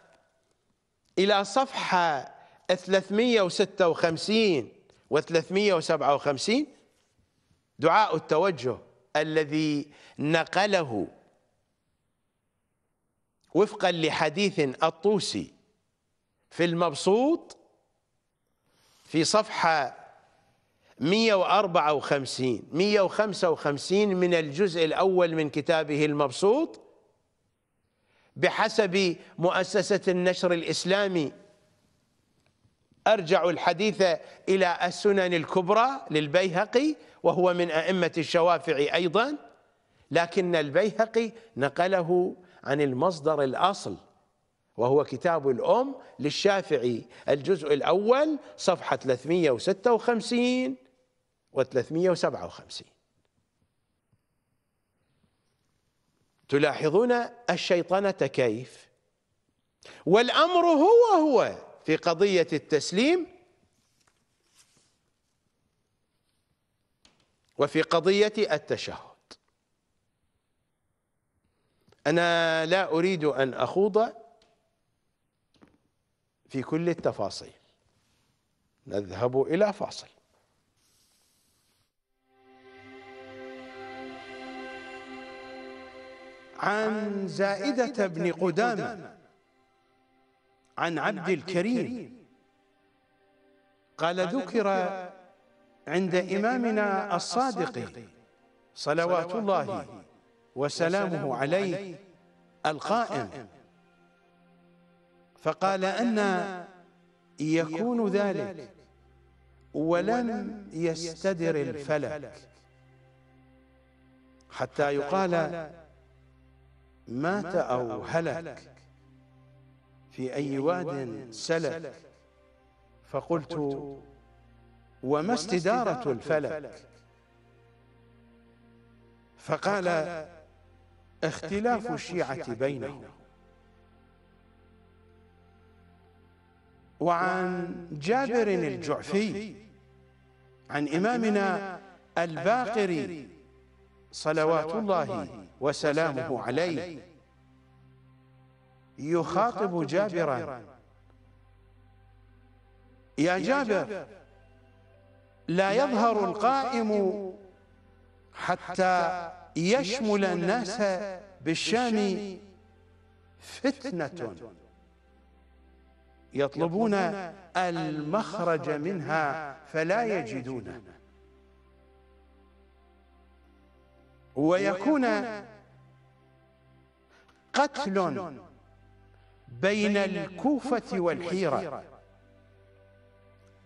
إلى صفحة 356 و 357 دعاء التوجه الذي نقله وفقا لحديث الطوسي في المبسوط في صفحة 154 155 من الجزء الأول من كتابه المبسوط بحسب مؤسسة النشر الإسلامي أرجع الحديث إلى السنن الكبرى للبيهقي وهو من أئمة الشوافعي أيضا لكن البيهقي نقله عن المصدر الأصل وهو كتاب الأم للشافعي الجزء الأول صفحة 356 و 357 تلاحظون الشيطنة كيف والأمر هو هو في قضية التسليم وفي قضية التشهد أنا لا أريد أن أخوض في كل التفاصيل نذهب إلى فاصل عن زائدة بن قدامة عن عبد الكريم قال ذكر عند إمامنا الصادق صلوات الله وسلامه عليه القائم فقال أن يكون ذلك ولم يستدر الفلك حتى يقال مات أو هلك في أي واد سلك فقلت وما استدارة الفلك فقال اختلاف الشيعة بينهم وعن جابر الجعفي عن إمامنا الباقري صلوات الله وسلامه عليه يخاطب جابرا يا جابر لا يظهر القائم حتى يشمل الناس بالشام فتنة يطلبون المخرج منها فلا يجدونه ويكون قتل بين الكوفة والحيرة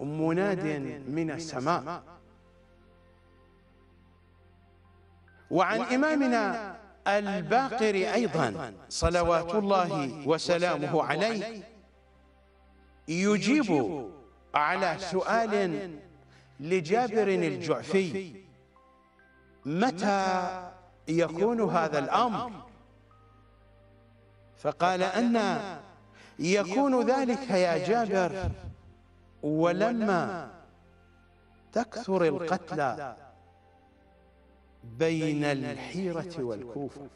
مناد من السماء وعن إمامنا الباقر أيضا صلوات الله وسلامه عليه يجيب على سؤال لجابر الجعفي متى يكون هذا الأمر فقال أن يكون ذلك يا جابر ولما تكثر القتلى بين الحيرة والكوفة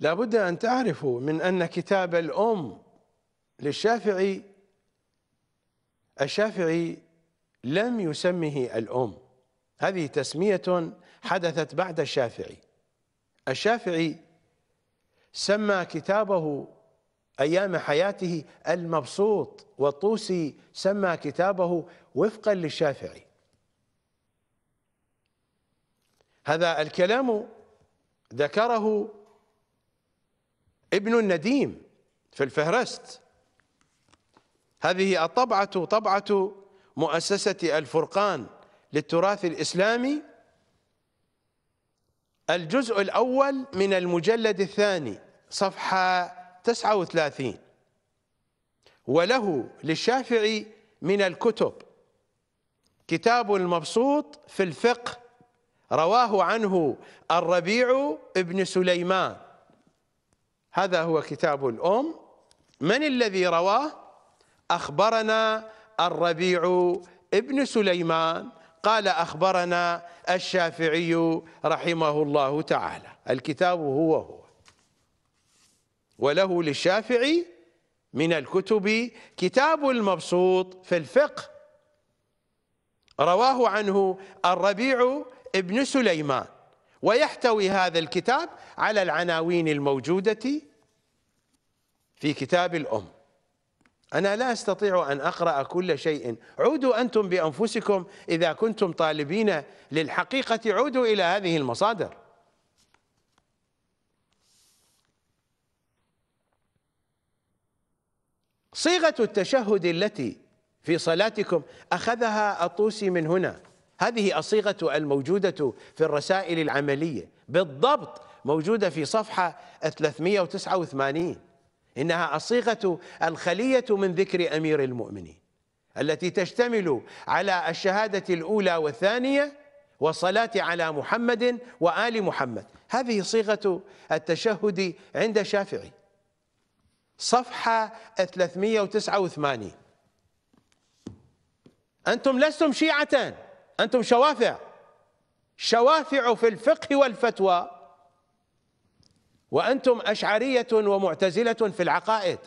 لابد أن تعرفوا من أن كتاب الأم للشافعي الشافعي لم يسمه الأم هذه تسمية حدثت بعد الشافعي الشافعي سمى كتابه أيام حياته المبسوط والطوسي سمى كتابه وفقا للشافعي هذا الكلام ذكره ابن النديم في الفهرست هذه الطبعة طبعة مؤسسة الفرقان للتراث الإسلامي الجزء الأول من المجلد الثاني صفحة 39 وله للشافعي من الكتب كتاب المبسوط في الفقه رواه عنه الربيع ابن سليمان هذا هو كتاب الأم من الذي رواه أخبرنا الربيع ابن سليمان قال أخبرنا الشافعي رحمه الله تعالى الكتاب هو هو وله للشافعي من الكتب كتاب المبسوط في الفقه رواه عنه الربيع ابن سليمان ويحتوي هذا الكتاب على العناوين الموجودة في كتاب الأم أنا لا أستطيع أن أقرأ كل شيء عودوا أنتم بأنفسكم إذا كنتم طالبين للحقيقة عودوا إلى هذه المصادر صيغة التشهد التي في صلاتكم أخذها الطوسي من هنا هذه الصيغة الموجودة في الرسائل العملية بالضبط موجودة في صفحة 389 إنها الصيغة الخلية من ذكر أمير المؤمنين التي تشتمل على الشهادة الأولى والثانية والصلاة على محمد وآل محمد هذه صيغة التشهد عند الشافعي صفحة 389 أنتم لستم شيعة أنتم شوافع شوافع في الفقه والفتوى وأنتم أشعرية ومعتزلة في العقائد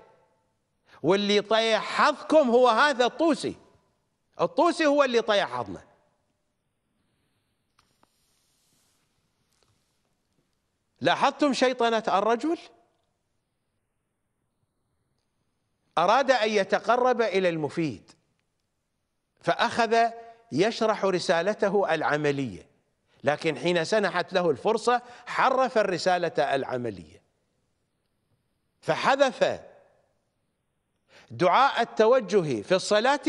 واللي طيح حظكم هو هذا الطوسي الطوسي هو اللي طيح حظنا لاحظتم شيطنة الرجل أراد أن يتقرب إلى المفيد فأخذ يشرح رسالته العملية لكن حين سنحت له الفرصة حرف الرسالة العملية فحذف دعاء التوجه في الصلاة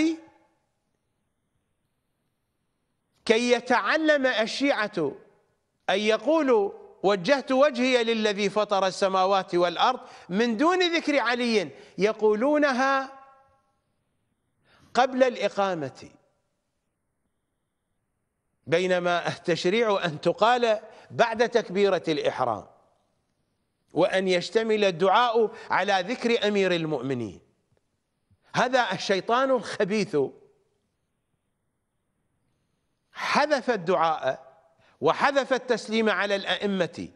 كي يتعلم الشيعة أن يقولوا وجهت وجهي للذي فطر السماوات والأرض من دون ذكر علي يقولونها قبل الإقامة بينما التشريع أن تقال بعد تكبيرة الإحرام وأن يشتمل الدعاء على ذكر أمير المؤمنين هذا الشيطان الخبيث حذف الدعاء وحذف التسليم على الأئمة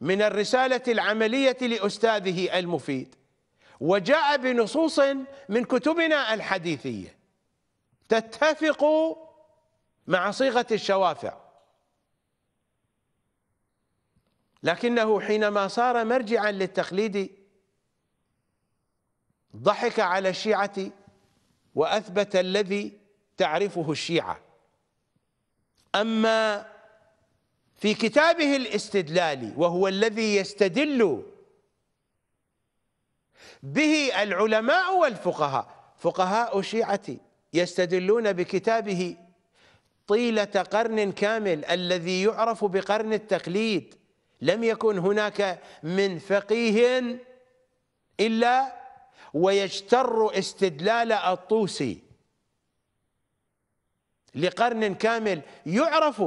من الرسالة العملية لأستاذه المفيد وجاء بنصوص من كتبنا الحديثية تتفق مع صيغة الشوافع لكنه حينما صار مرجعا للتقليد ضحك على الشيعة وأثبت الذي تعرفه الشيعة أما في كتابه الاستدلالي وهو الذي يستدل به العلماء والفقهاء فقهاء الشيعة يستدلون بكتابه طيلة قرن كامل الذي يعرف بقرن التقليد لم يكن هناك من فقيه إلا ويجتر استدلال الطوسي لقرن كامل يعرف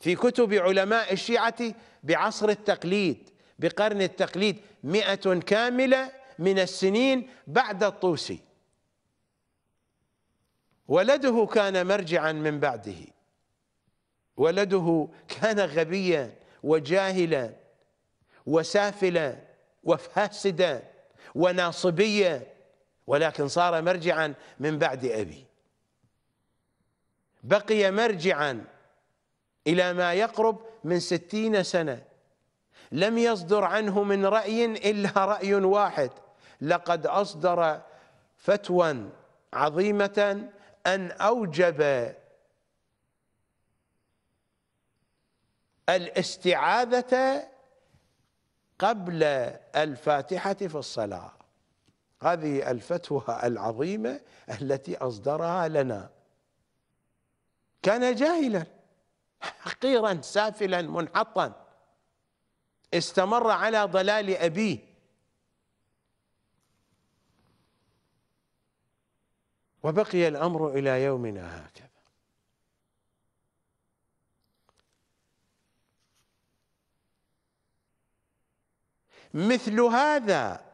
في كتب علماء الشيعة بعصر التقليد بقرن التقليد مئة كاملة من السنين بعد الطوسي ولده كان مرجعا من بعده ولده كان غبيا وجاهلا وسافلا وفاسدا وناصبيا ولكن صار مرجعا من بعد أبي بقي مرجعا إلى ما يقرب من ستين سنة لم يصدر عنه من رأي إلا رأي واحد لقد أصدر فتوى عظيمة أن أوجب الاستعاذة قبل الفاتحة في الصلاة هذه الفتوى العظيمة التي أصدرها لنا كان جاهلا حقيرا سافلا منحطا استمر على ضلال أبيه وبقي الامر الى يومنا هكذا مثل هذا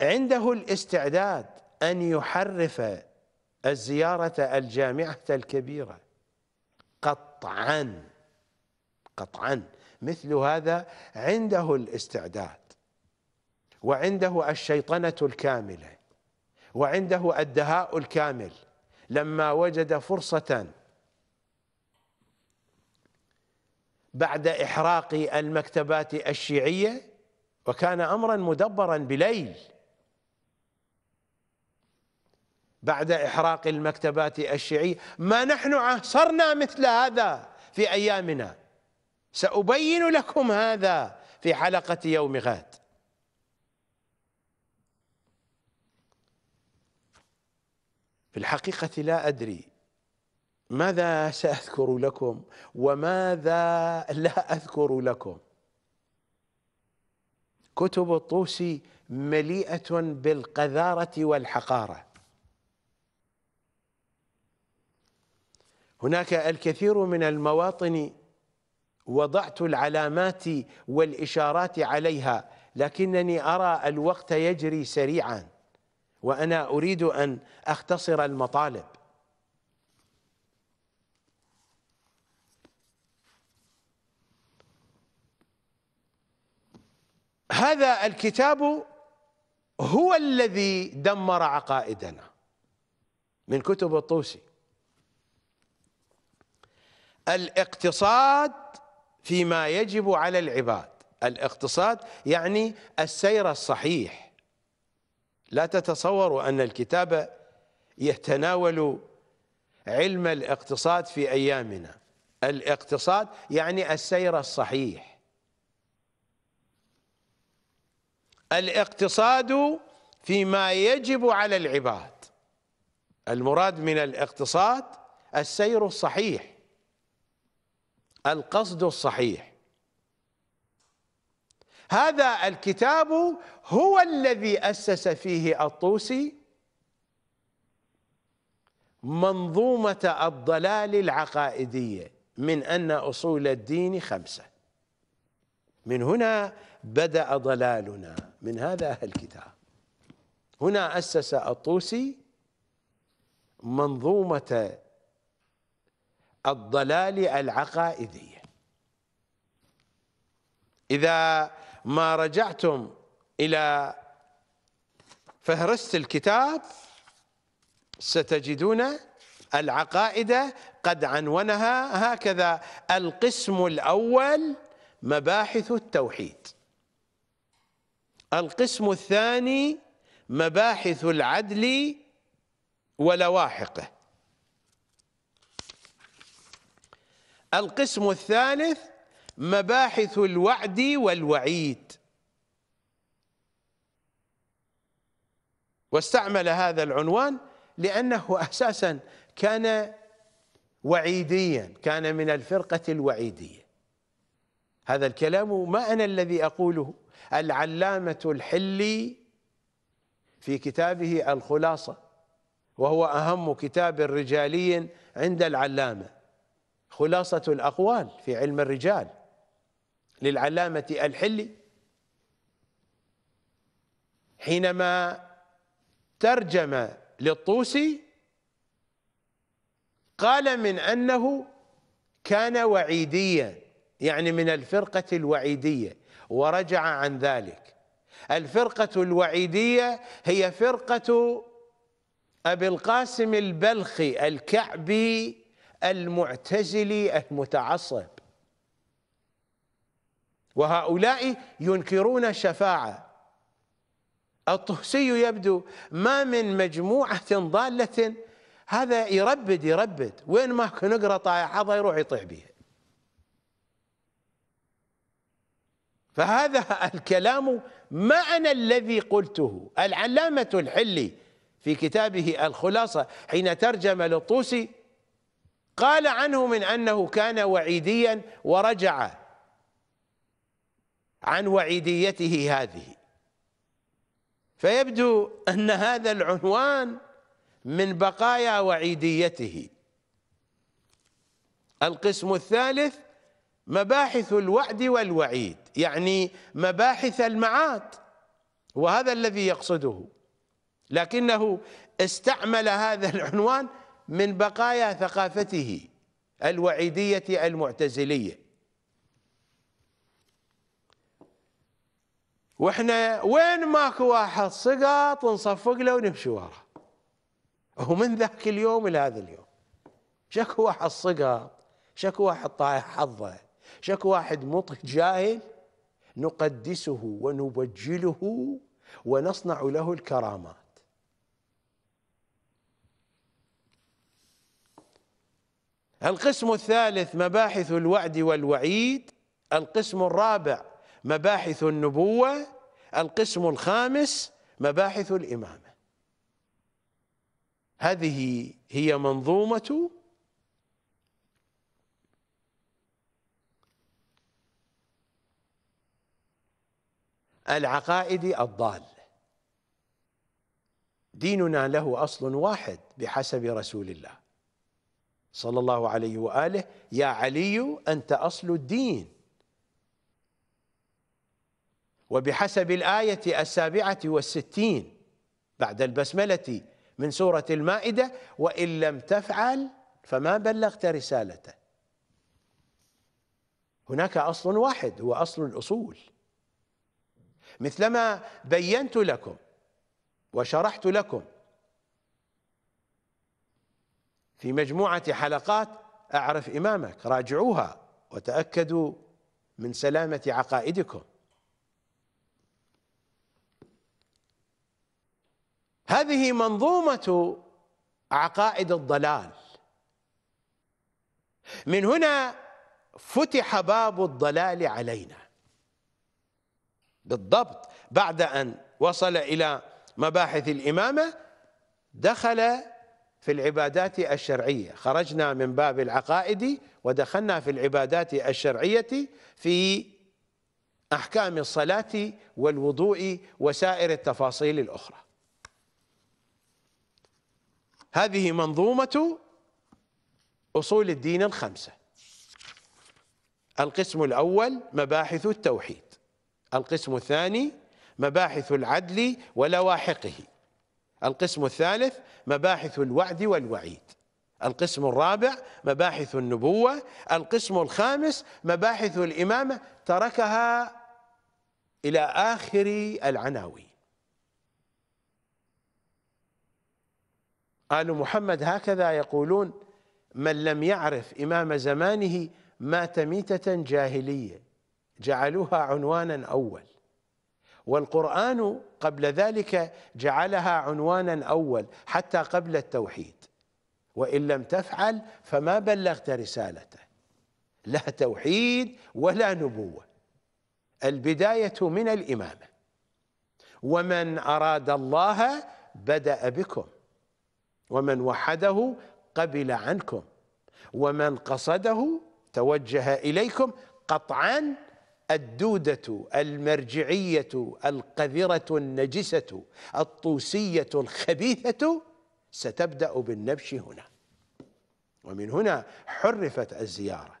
عنده الاستعداد ان يحرف الزياره الجامعه الكبيره قطعا قطعا مثل هذا عنده الاستعداد وعنده الشيطنه الكامله وعنده الدهاء الكامل لما وجد فرصة بعد إحراق المكتبات الشيعية وكان أمرا مدبرا بليل بعد إحراق المكتبات الشيعية ما نحن عصرنا مثل هذا في أيامنا سأبين لكم هذا في حلقة يوم غد في الحقيقة لا أدري ماذا سأذكر لكم وماذا لا أذكر لكم كتب الطوسي مليئة بالقذارة والحقارة هناك الكثير من المواطن وضعت العلامات والإشارات عليها لكنني أرى الوقت يجري سريعاً وانا اريد ان اختصر المطالب هذا الكتاب هو الذي دمر عقائدنا من كتب الطوسي الاقتصاد فيما يجب على العباد الاقتصاد يعني السير الصحيح لا تتصوروا أن الكتاب يتناول علم الاقتصاد في أيامنا الاقتصاد يعني السير الصحيح الاقتصاد فيما يجب على العباد المراد من الاقتصاد السير الصحيح القصد الصحيح هذا الكتاب هو الذي أسس فيه الطوسي منظومة الضلال العقائدية من أن أصول الدين خمسة من هنا بدأ ضلالنا من هذا الكتاب هنا أسس الطوسي منظومة الضلال العقائدية إذا ما رجعتم إلى فهرست الكتاب ستجدون العقائد قد عنونها هكذا القسم الأول مباحث التوحيد القسم الثاني مباحث العدل ولواحقه القسم الثالث مباحث الوعد والوعيد واستعمل هذا العنوان لأنه أساسا كان وعيديا كان من الفرقة الوعيدية هذا الكلام ما أنا الذي أقوله العلامة الحلي في كتابه الخلاصة وهو أهم كتاب رجالي عند العلامة خلاصة الأقوال في علم الرجال للعلامة الحلي حينما ترجم للطوسي قال من أنه كان وعيديا يعني من الفرقة الوعيدية ورجع عن ذلك الفرقة الوعيدية هي فرقة أبي القاسم البلخي الكعبي المعتزلي المتعصب وهؤلاء ينكرون الشفاعة الطهسي يبدو ما من مجموعة ضالة هذا يربد يربد وين ما نقرأ طائع هذا يروح يطيح بها فهذا الكلام ما أنا الذي قلته العلامة الحلي في كتابه الخلاصة حين ترجم للطوسي قال عنه من أنه كان وعيديا ورجع عن وعيديته هذه فيبدو أن هذا العنوان من بقايا وعيديته القسم الثالث مباحث الوعد والوعيد يعني مباحث المعاد وهذا الذي يقصده لكنه استعمل هذا العنوان من بقايا ثقافته الوعيدية المعتزلية واحنا وين ماكو واحد سقط نصفق له ونمشي وراه ومن ذاك اليوم الى هذا اليوم شكو واحد سقط شكو واحد طايح حظه شكو واحد مطح جاهل نقدسه ونبجله ونصنع له الكرامات القسم الثالث مباحث الوعد والوعيد القسم الرابع مباحث النبوة القسم الخامس مباحث الإمامة هذه هي منظومة العقائد الضالة ديننا له أصل واحد بحسب رسول الله صلى الله عليه وآله يا علي أنت أصل الدين وبحسب الآية السابعة والستين بعد البسملة من سورة المائدة وإن لم تفعل فما بلغت رسالته هناك أصل واحد هو أصل الأصول مثلما بينت لكم وشرحت لكم في مجموعة حلقات أعرف إمامك راجعوها وتأكدوا من سلامة عقائدكم هذه منظومة عقائد الضلال من هنا فتح باب الضلال علينا بالضبط بعد أن وصل إلى مباحث الإمامة دخل في العبادات الشرعية خرجنا من باب العقائد ودخلنا في العبادات الشرعية في أحكام الصلاة والوضوء وسائر التفاصيل الأخرى هذه منظومة أصول الدين الخمسة القسم الأول مباحث التوحيد القسم الثاني مباحث العدل ولواحقه القسم الثالث مباحث الوعد والوعيد القسم الرابع مباحث النبوة القسم الخامس مباحث الإمامة تركها إلى آخر العناوين قالوا محمد هكذا يقولون من لم يعرف إمام زمانه مات ميتة جاهلية جعلوها عنوانا أول والقرآن قبل ذلك جعلها عنوانا أول حتى قبل التوحيد وإن لم تفعل فما بلغت رسالته لا توحيد ولا نبوة البداية من الإمامة ومن أراد الله بدأ بكم ومن وحده قبل عنكم ومن قصده توجه إليكم قطعا الدودة المرجعية القذرة النجسة الطوسية الخبيثة ستبدأ بالنبش هنا ومن هنا حرفت الزيارة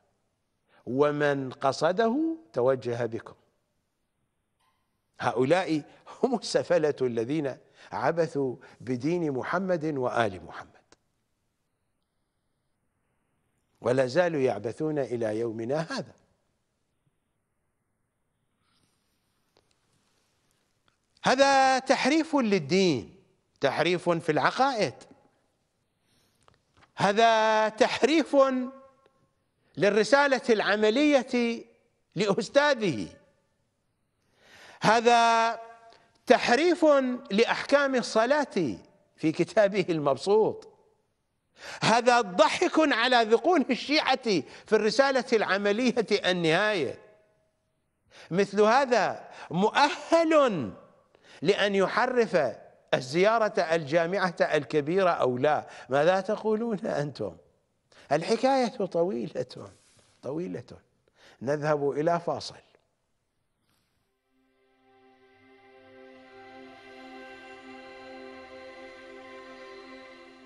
ومن قصده توجه بكم هؤلاء هم السفلة الذين عبثوا بدين محمد وآل محمد ولا زالوا يعبثون إلى يومنا هذا هذا تحريف للدين تحريف في العقائد هذا تحريف للرسالة العملية لأستاذه هذا تحريف لاحكام الصلاه في كتابه المبسوط هذا ضحك على ذقون الشيعه في الرساله العمليه النهايه مثل هذا مؤهل لان يحرف الزياره الجامعه الكبيره او لا ماذا تقولون انتم الحكايه طويله طويله نذهب الى فاصل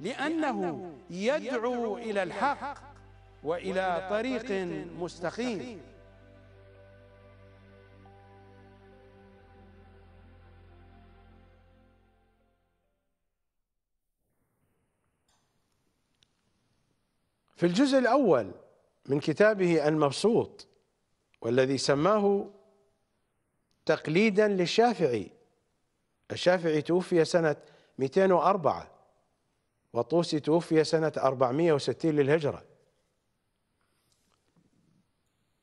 لأنه يدعو إلى الحق وإلى طريق مستقيم في الجزء الأول من كتابه المبسوط والذي سماه تقليدا للشافعي الشافعي توفي سنة 204 وطوسي توفي سنة 460 للهجرة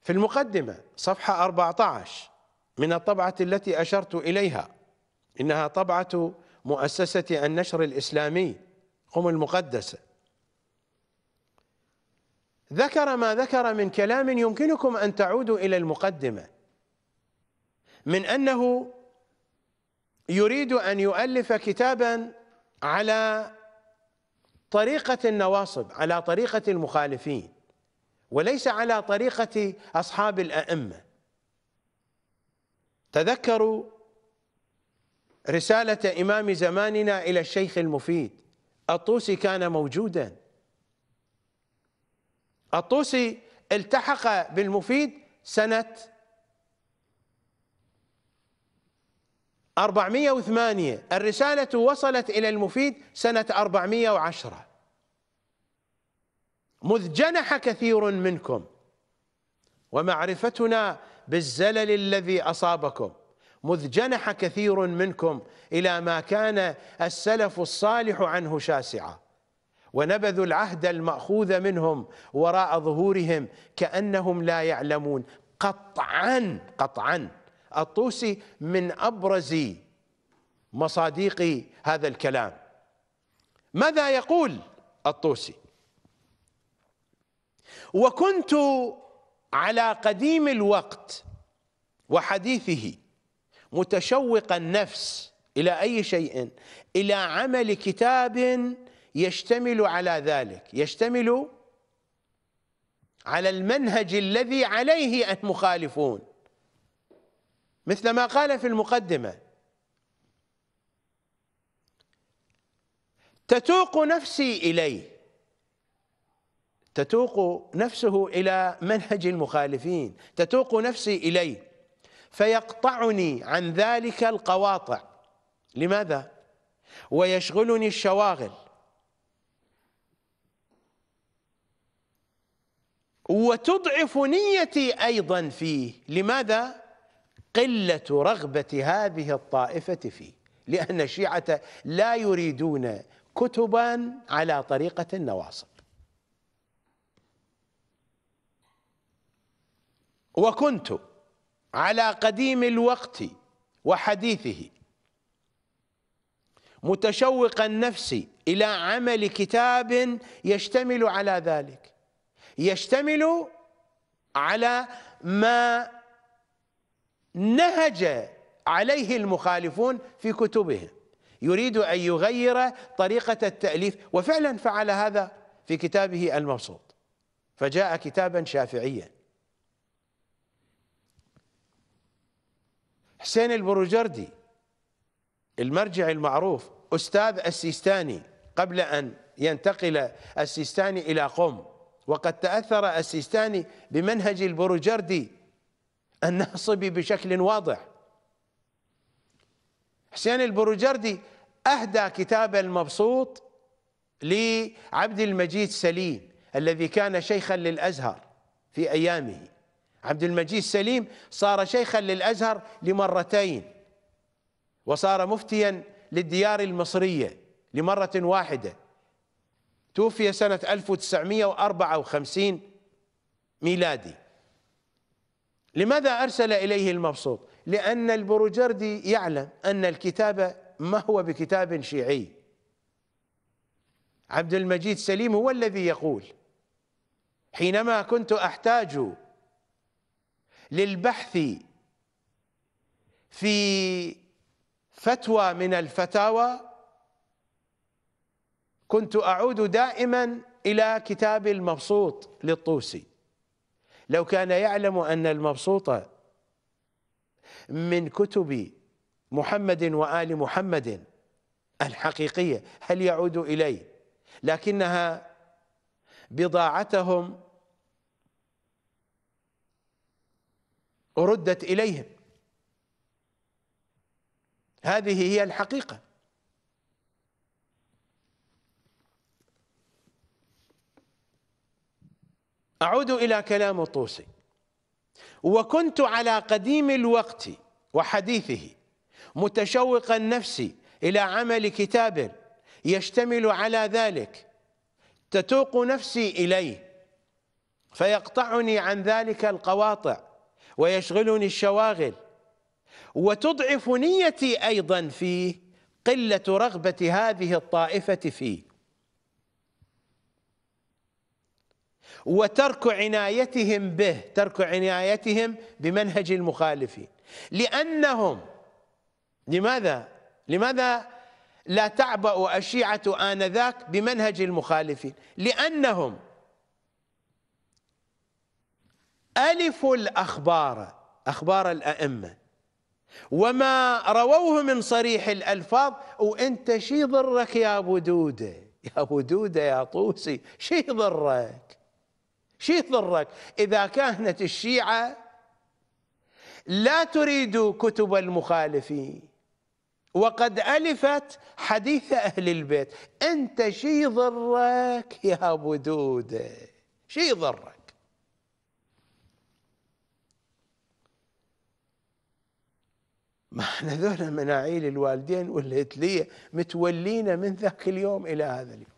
في المقدمة صفحة 14 من الطبعة التي أشرت إليها إنها طبعة مؤسسة النشر الإسلامي قم المقدسة ذكر ما ذكر من كلام يمكنكم أن تعودوا إلى المقدمة من أنه يريد أن يؤلف كتابا على طريقة النواصب على طريقة المخالفين وليس على طريقة أصحاب الأئمة تذكروا رسالة إمام زماننا إلى الشيخ المفيد الطوسي كان موجودا الطوسي التحق بالمفيد سنة 408 الرسالة وصلت إلى المفيد سنة 410 مذ جنح كثير منكم ومعرفتنا بالزلل الذي أصابكم مذ جنح كثير منكم إلى ما كان السلف الصالح عنه شاسعا ونبذوا العهد المأخوذ منهم وراء ظهورهم كأنهم لا يعلمون قطعا قطعا الطوسي من أبرز مصاديق هذا الكلام ماذا يقول الطوسي وكنت على قديم الوقت وحديثه متشوق النفس إلى أي شيء إلى عمل كتاب يشتمل على ذلك يشتمل على المنهج الذي عليه المخالفون مثل ما قال في المقدمة تتوق نفسي إليه تتوق نفسه إلى منهج المخالفين تتوق نفسي إليه فيقطعني عن ذلك القواطع لماذا؟ ويشغلني الشواغل وتضعف نيتي أيضا فيه لماذا؟ قلة رغبة هذه الطائفة فيه لأن الشيعة لا يريدون كتبا على طريقة النواصب وكنت على قديم الوقت وحديثه متشوقا نفسي إلى عمل كتاب يشتمل على ذلك يشتمل على ما نهج عليه المخالفون في كتبهم يريد أن يغير طريقة التأليف وفعلا فعل هذا في كتابه المبسوط فجاء كتابا شافعيا حسين البروجردي المرجع المعروف أستاذ السيستاني قبل أن ينتقل السيستاني إلى قم وقد تأثر السيستاني بمنهج البروجردي الناصبي بشكل واضح حسين البروجردي أهدى كتاب المبسوط لعبد المجيد سليم الذي كان شيخا للأزهر في أيامه عبد المجيد سليم صار شيخا للأزهر لمرتين وصار مفتيا للديار المصرية لمرة واحدة توفي سنة 1954 ميلادي لماذا أرسل إليه المبسوط لأن البروجردي يعلم أن الكتابة ما هو بكتاب شيعي عبد المجيد سليم هو الذي يقول حينما كنت أحتاج للبحث في فتوى من الفتاوى كنت أعود دائما إلى كتاب المبسوط للطوسي لو كان يعلم أن المبسوط من كتب محمد وآل محمد الحقيقية هل يعود إليه لكنها بضاعتهم ردت إليهم هذه هي الحقيقة أعود إلى كلام الطوسي وكنت على قديم الوقت وحديثه متشوقا نفسي إلى عمل كتاب يشتمل على ذلك تتوق نفسي إليه فيقطعني عن ذلك القواطع ويشغلني الشواغل وتضعف نيتي أيضا فيه قلة رغبة هذه الطائفة فيه وترك عنايتهم به ترك عنايتهم بمنهج المخالفين لأنهم لماذا لماذا لا تعبأ الشيعة آنذاك بمنهج المخالفين لأنهم ألفوا الأخبار أخبار الأئمة وما رووه من صريح الألفاظ وأنت شي ضرك يا أبو دودة يا أبو دودة يا طوسي شي ضرك شي يضرك إذا كانت الشيعة لا تريد كتب المخالفين وقد ألفت حديث أهل البيت أنت شي يضرك يا أبو دودة شي يضرك ما احنا ذولا مناعيل الوالدين والهتلية متولينا من ذاك اليوم إلى هذا اليوم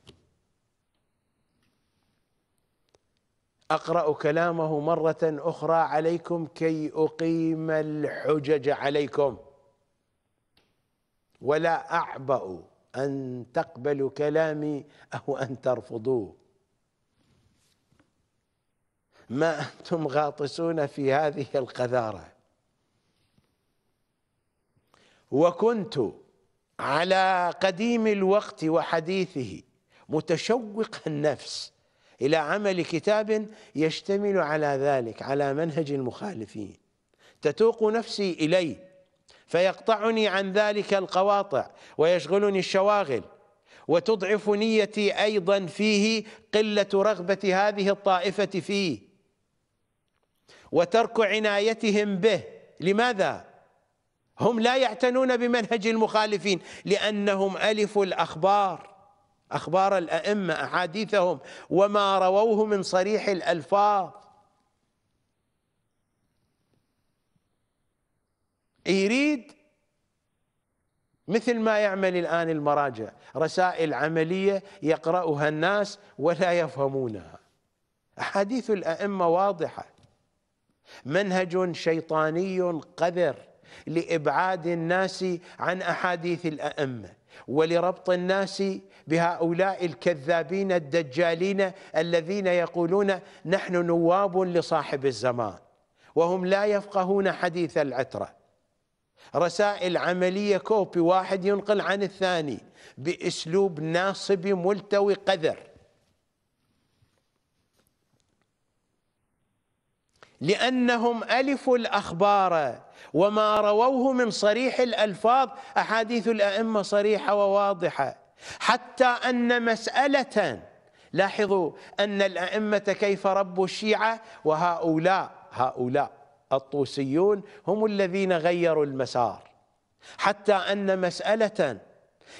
أقرأ كلامه مرة أخرى عليكم كي أقيم الحجج عليكم ولا أعبأ أن تقبلوا كلامي أو أن ترفضوه ما أنتم غاطسون في هذه القذارة وكنت على قديم الوقت وحديثه متشوق النفس إلى عمل كتاب يشتمل على ذلك على منهج المخالفين تتوق نفسي إليه فيقطعني عن ذلك القواطع ويشغلني الشواغل وتضعف نيتي أيضا فيه قلة رغبة هذه الطائفة فيه وترك عنايتهم به لماذا؟ هم لا يعتنون بمنهج المخالفين لأنهم ألفوا الأخبار أخبار الأئمة أحاديثهم وما رووه من صريح الألفاظ يريد مثل ما يعمل الآن المراجع رسائل عملية يقرأها الناس ولا يفهمونها أحاديث الأئمة واضحة منهج شيطاني قذر لإبعاد الناس عن أحاديث الأئمة ولربط الناس بهؤلاء الكذابين الدجالين الذين يقولون نحن نواب لصاحب الزمان وهم لا يفقهون حديث العترة رسائل عملية كوبي واحد ينقل عن الثاني بأسلوب ناصب ملتوي قذر لأنهم ألفوا الأخبار وما رووه من صريح الألفاظ أحاديث الأئمة صريحة وواضحة حتى أن مسألة لاحظوا أن الأئمة كيف ربوا الشيعة وهؤلاء هؤلاء الطوسيون هم الذين غيروا المسار حتى أن مسألة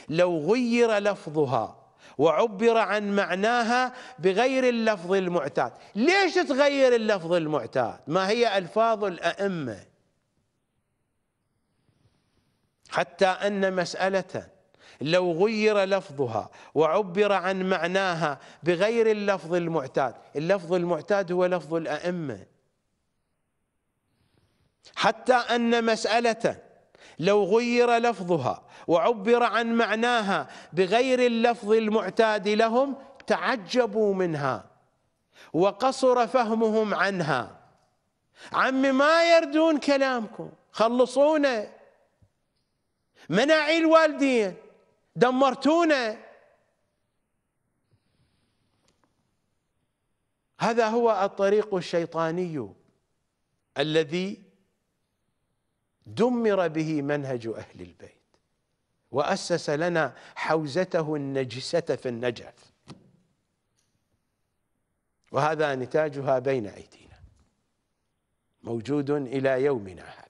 لو غير لفظها وعبر عن معناها بغير اللفظ المعتاد ليش تغير اللفظ المعتاد ما هي ألفاظ الأئمة حتى أن مسألة لو غير لفظها وعبر عن معناها بغير اللفظ المعتاد اللفظ المعتاد هو لفظ الأئمة حتى أن مسألة لو غير لفظها وعبر عن معناها بغير اللفظ المعتاد لهم تعجبوا منها وقصر فهمهم عنها عم ما يردون كلامكم خلصونا مناعي الوالدين دمرتونا هذا هو الطريق الشيطاني الذي دمر به منهج أهل البيت وأسس لنا حوزته النجسة في النجف وهذا نتاجها بين أيدينا موجود إلى يومنا هذا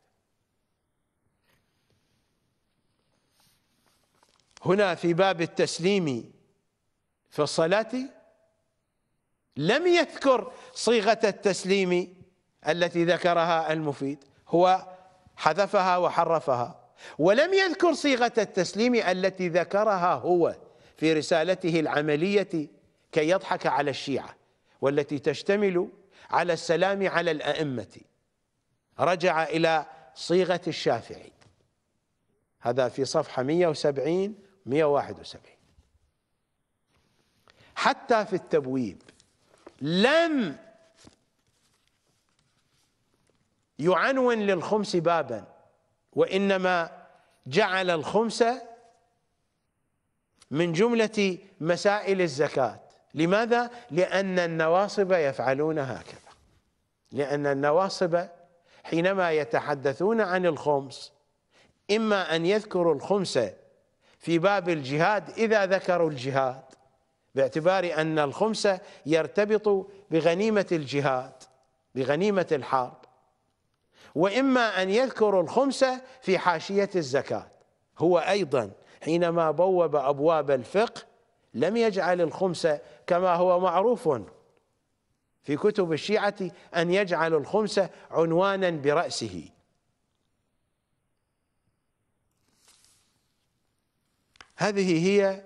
هنا في باب التسليم في الصلاة لم يذكر صيغة التسليم التي ذكرها المفيد هو حذفها وحرفها ولم يذكر صيغة التسليم التي ذكرها هو في رسالته العملية كي يضحك على الشيعة والتي تشتمل على السلام على الأئمة رجع إلى صيغة الشافعي هذا في صفحة 170 171 حتى في التبويب لم يعنون للخمس بابا وإنما جعل الخمس من جملة مسائل الزكاة لماذا؟ لأن النواصب يفعلون هكذا لأن النواصب حينما يتحدثون عن الخمس إما أن يذكروا الخمس في باب الجهاد إذا ذكروا الجهاد باعتبار أن الخمسة يرتبط بغنيمة الجهاد بغنيمة الحرب وإما أن يذكروا الخمسة في حاشية الزكاة هو أيضا حينما بوب أبواب الفقه لم يجعل الخمسة كما هو معروف في كتب الشيعة أن يجعل الخمسة عنوانا برأسه هذه هي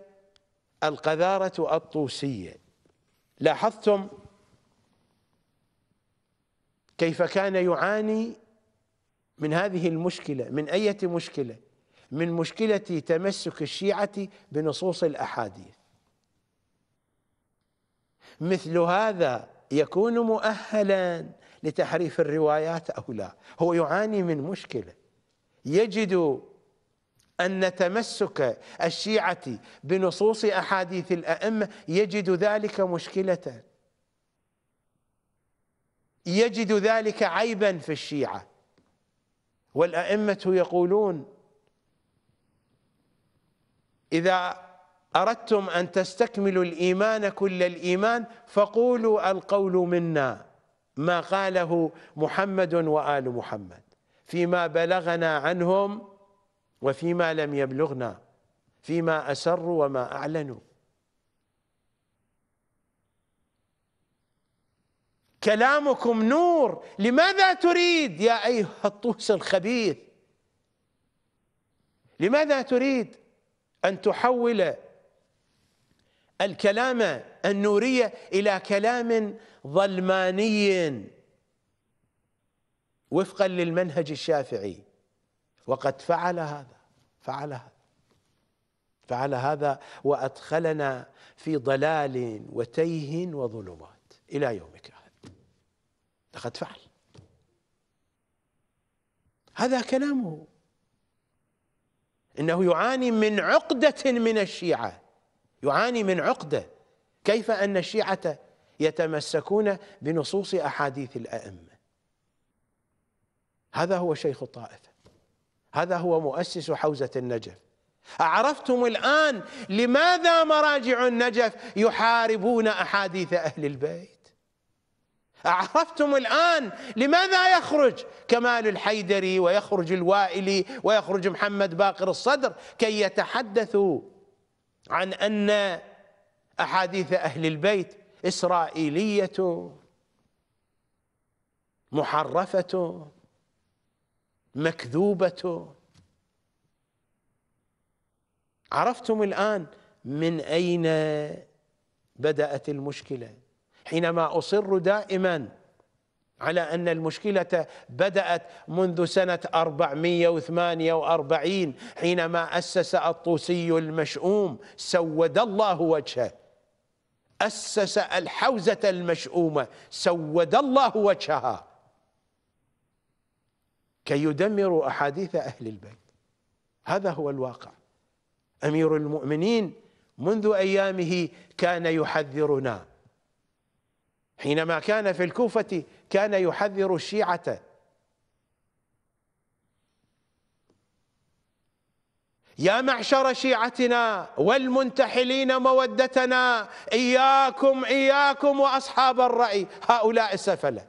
القذارة الطوسية لاحظتم كيف كان يعاني من هذه المشكلة من أية مشكلة من مشكلة تمسك الشيعة بنصوص الأحاديث مثل هذا يكون مؤهلا لتحريف الروايات أو لا هو يعاني من مشكلة يجد أن تمسك الشيعة بنصوص أحاديث الأئمة يجد ذلك مشكلة يجد ذلك عيبا في الشيعة والأئمة يقولون إذا أردتم أن تستكملوا الإيمان كل الإيمان فقولوا القول منا ما قاله محمد وآل محمد فيما بلغنا عنهم وفيما لم يبلغنا فيما أسروا وما أعلنوا كلامكم نور لماذا تريد يا أيها الطوس الخبيث لماذا تريد أن تحول الكلام النورية إلى كلام ظلماني وفقا للمنهج الشافعي وقد فعل هذا فعل هذا فعل هذا وأدخلنا في ضلال وتيه وظلمات إلى يومك هذا لقد فعل هذا كلامه إنه يعاني من عقدة من الشيعة يعاني من عقدة كيف أن الشيعة يتمسكون بنصوص أحاديث الأئمة هذا هو شيخ الطائفة هذا هو مؤسس حوزة النجف أعرفتم الآن لماذا مراجع النجف يحاربون أحاديث أهل البيت أعرفتم الآن لماذا يخرج كمال الحيدري ويخرج الوائلي ويخرج محمد باقر الصدر كي يتحدثوا عن أن أحاديث أهل البيت إسرائيلية محرفة مكذوبة عرفتم الآن من أين بدأت المشكلة حينما أصر دائما على أن المشكلة بدأت منذ سنة 448 حينما أسس الطوسي المشؤوم سود الله وجهه أسس الحوزة المشؤومة سود الله وجهها كي يدمروا احاديث اهل البيت هذا هو الواقع امير المؤمنين منذ ايامه كان يحذرنا حينما كان في الكوفه كان يحذر الشيعه يا معشر شيعتنا والمنتحلين مودتنا اياكم اياكم واصحاب الراي هؤلاء السفله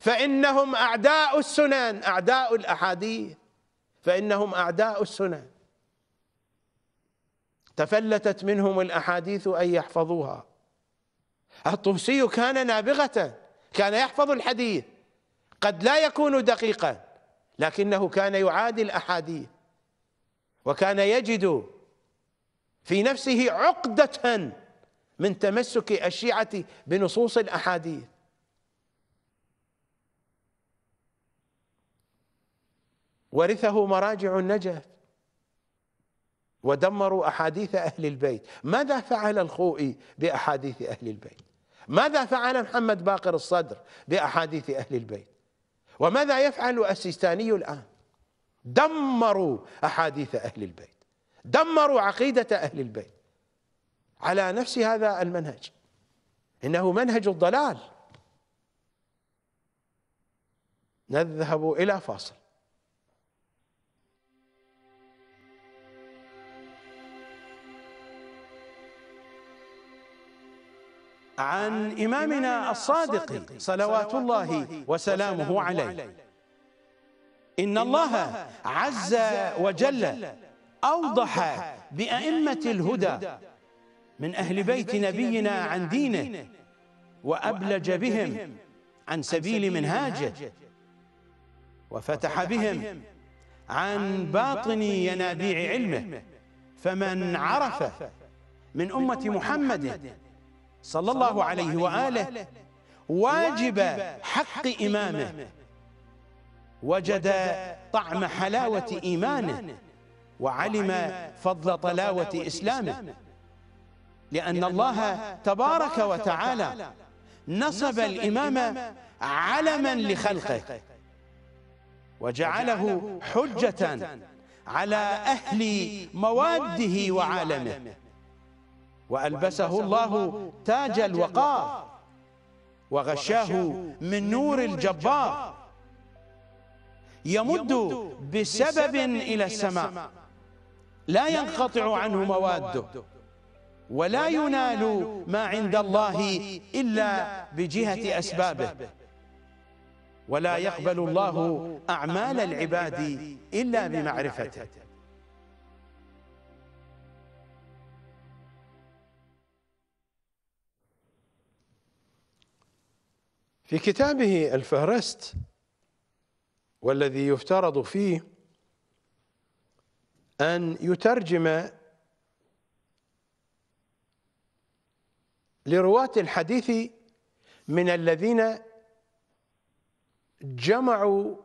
فإنهم أعداء السنن أعداء الأحاديث فإنهم أعداء السنن تفلتت منهم الأحاديث أن يحفظوها الطوسي كان نابغة كان يحفظ الحديث قد لا يكون دقيقا لكنه كان يعادي الأحاديث وكان يجد في نفسه عقدة من تمسك الشيعة بنصوص الأحاديث ورثه مراجع النجف ودمروا أحاديث أهل البيت ماذا فعل الخوئي بأحاديث أهل البيت ماذا فعل محمد باقر الصدر بأحاديث أهل البيت وماذا يفعل السيستاني الآن دمروا أحاديث أهل البيت دمروا عقيدة أهل البيت على نفس هذا المنهج إنه منهج الضلال نذهب إلى فاصل عن إمامنا الصادق صلوات الله وسلامه عليه إن الله عز وجل أوضح بأئمة الهدى من أهل بيت نبينا عن دينه وأبلج بهم عن سبيل منهاجه وفتح بهم عن باطن ينابيع علمه فمن عرف من أمة محمد صلى الله عليه وآله واجب حق إمامه وجد طعم حلاوة إيمانه وعلم فضل طلاوة إسلامه لأن الله تبارك وتعالى نصب الإمام علما لخلقه وجعله حجة على أهل مواده وعالمه وألبسه الله تاج الوقار وغشاه من نور الجبار يمد بسبب إلى السماء لا ينقطع عنه مواده ولا ينال ما عند الله إلا بجهة أسبابه ولا يقبل الله أعمال العباد إلا بمعرفته في كتابه الفهرست والذي يفترض فيه أن يترجم لرواة الحديث من الذين جمعوا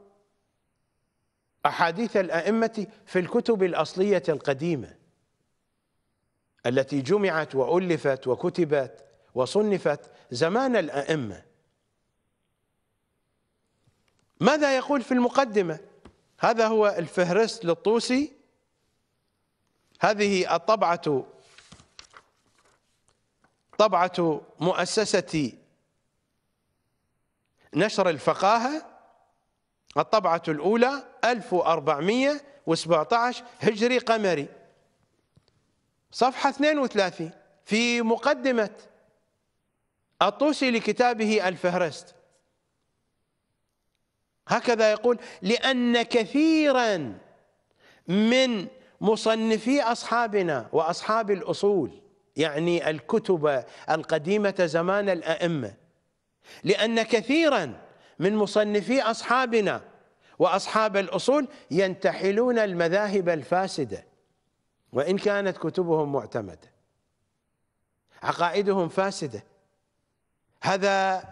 أحاديث الأئمة في الكتب الأصلية القديمة التي جمعت وألفت وكتبت وصنفت زمان الأئمة ماذا يقول في المقدمة هذا هو الفهرست للطوسي هذه الطبعة طبعة مؤسسة نشر الفقاهة الطبعة الأولى 1417 هجري قمري صفحة 32 في مقدمة الطوسي لكتابه الفهرست هكذا يقول لأن كثيرا من مصنفي أصحابنا وأصحاب الأصول يعني الكتب القديمة زمان الأئمة لأن كثيرا من مصنفي أصحابنا وأصحاب الأصول ينتحلون المذاهب الفاسدة وإن كانت كتبهم معتمدة عقائدهم فاسدة هذا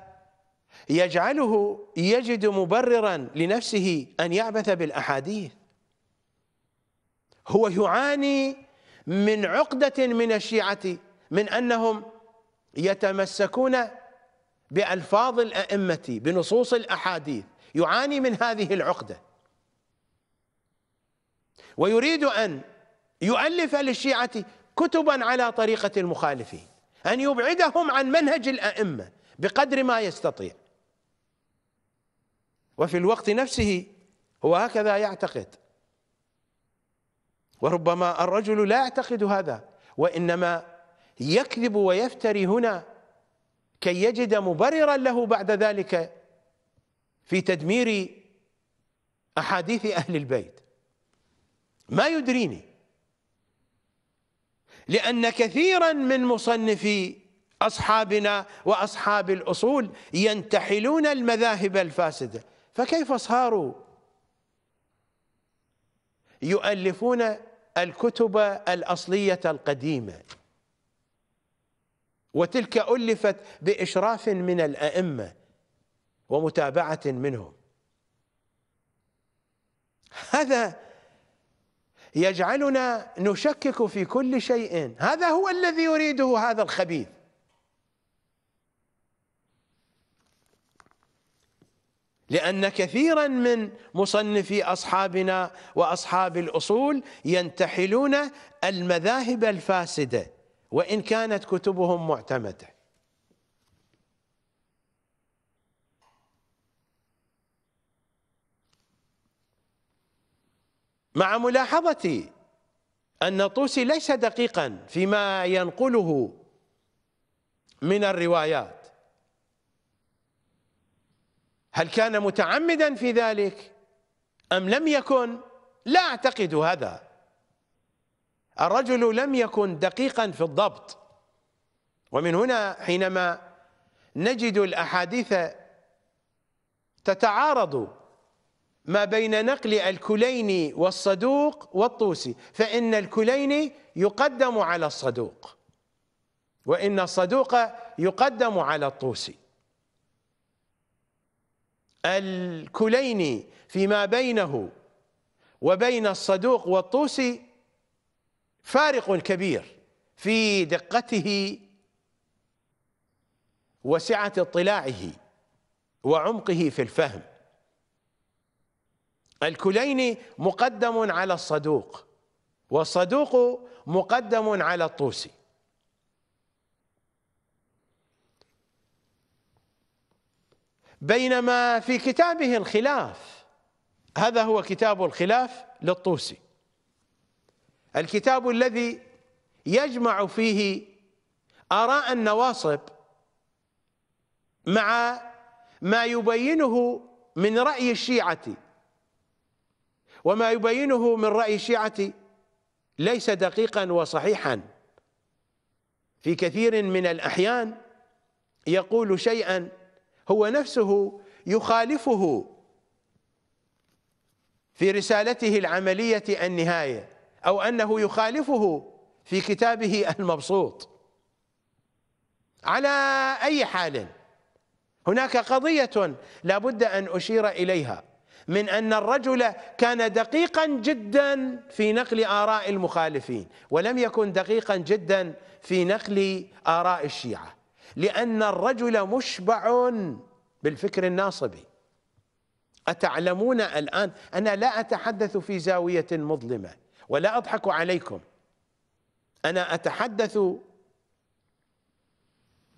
يجعله يجد مبررا لنفسه أن يعبث بالأحاديث هو يعاني من عقدة من الشيعة من أنهم يتمسكون بألفاظ الأئمة بنصوص الأحاديث يعاني من هذه العقدة ويريد أن يؤلف للشيعة كتبا على طريقة المخالفين أن يبعدهم عن منهج الأئمة بقدر ما يستطيع وفي الوقت نفسه هو هكذا يعتقد وربما الرجل لا يعتقد هذا وإنما يكذب ويفتري هنا كي يجد مبررا له بعد ذلك في تدمير أحاديث أهل البيت ما يدريني لأن كثيرا من مصنفي أصحابنا وأصحاب الأصول ينتحلون المذاهب الفاسدة فكيف صاروا يؤلفون الكتب الأصلية القديمة وتلك ألفت بإشراف من الأئمة ومتابعة منهم هذا يجعلنا نشكك في كل شيء هذا هو الذي يريده هذا الخبيث لأن كثيرا من مصنفي أصحابنا وأصحاب الأصول ينتحلون المذاهب الفاسدة وإن كانت كتبهم معتمدة مع ملاحظتي أن الطوسي ليس دقيقا فيما ينقله من الروايات هل كان متعمدا في ذلك أم لم يكن لا أعتقد هذا الرجل لم يكن دقيقا في الضبط ومن هنا حينما نجد الأحاديث تتعارض ما بين نقل الكليني والصدوق والطوسي فإن الكليني يقدم على الصدوق وإن الصدوق يقدم على الطوسي الكليني فيما بينه وبين الصدوق والطوسي فارق كبير في دقته وسعة اطلاعه وعمقه في الفهم الكليني مقدم على الصدوق والصدوق مقدم على الطوسي بينما في كتابه الخلاف هذا هو كتاب الخلاف للطوسي الكتاب الذي يجمع فيه آراء النواصب مع ما يبينه من رأي الشيعة وما يبينه من رأي الشيعة ليس دقيقا وصحيحا في كثير من الأحيان يقول شيئا هو نفسه يخالفه في رسالته العملية النهاية أو أنه يخالفه في كتابه المبسوط على أي حال هناك قضية لا بد أن أشير إليها من أن الرجل كان دقيقا جدا في نقل آراء المخالفين ولم يكن دقيقا جدا في نقل آراء الشيعة لأن الرجل مشبع بالفكر الناصبي أتعلمون الآن أنا لا أتحدث في زاوية مظلمة ولا أضحك عليكم أنا أتحدث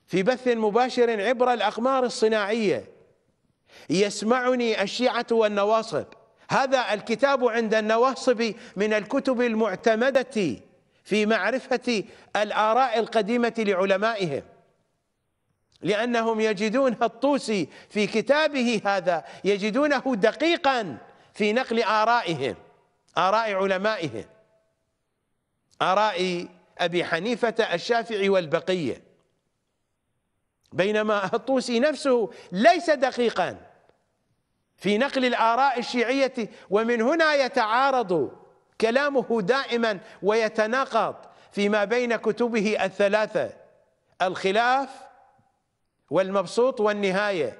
في بث مباشر عبر الأقمار الصناعية يسمعني الشيعة والنواصب هذا الكتاب عند النواصب من الكتب المعتمدة في معرفة الآراء القديمة لعلمائهم لأنهم يجدون الطوسي في كتابه هذا يجدونه دقيقا في نقل آرائهم آراء علمائهم آراء أبي حنيفة الشافعي والبقية بينما الطوسي نفسه ليس دقيقا في نقل الآراء الشيعية ومن هنا يتعارض كلامه دائما ويتناقض فيما بين كتبه الثلاثة الخلاف والمبسوط والنهايه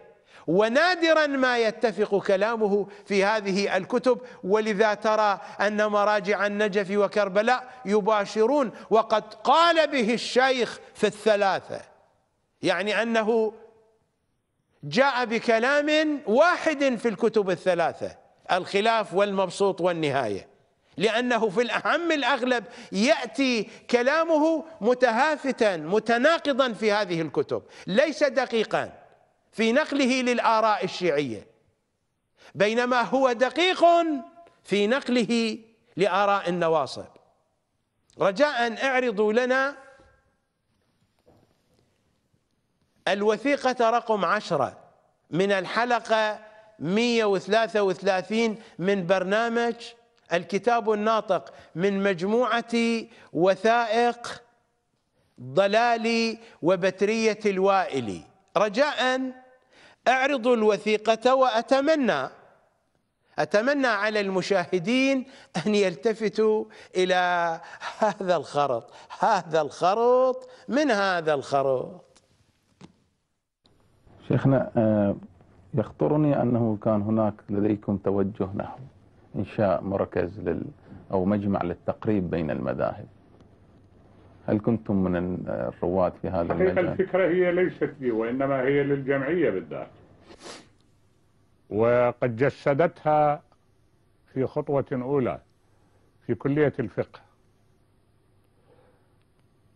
ونادرا ما يتفق كلامه في هذه الكتب ولذا ترى ان مراجع النجف وكربلاء يباشرون وقد قال به الشيخ في الثلاثه يعني انه جاء بكلام واحد في الكتب الثلاثه الخلاف والمبسوط والنهايه لأنه في الأهم الأغلب يأتي كلامه متهافتا متناقضا في هذه الكتب ليس دقيقا في نقله للآراء الشيعية بينما هو دقيق في نقله لآراء النواصب رجاء اعرضوا لنا الوثيقة رقم عشرة من الحلقة 133 من برنامج الكتاب الناطق من مجموعة وثائق ضلالي وبترية الوائلي رجاء اعرضوا الوثيقة وأتمنى أتمنى على المشاهدين أن يلتفتوا إلى هذا الخرط هذا الخرط من هذا الخرط شيخنا آه، يخطرني أنه كان هناك لديكم توجه نحو إنشاء مركز لل أو مجمع للتقريب بين المذاهب هل كنتم من الرواد في هذا المجال؟ حقيقة الفكرة هي ليست لي وإنما هي للجمعية بالذات وقد جسدتها في خطوة أولى في كلية الفقه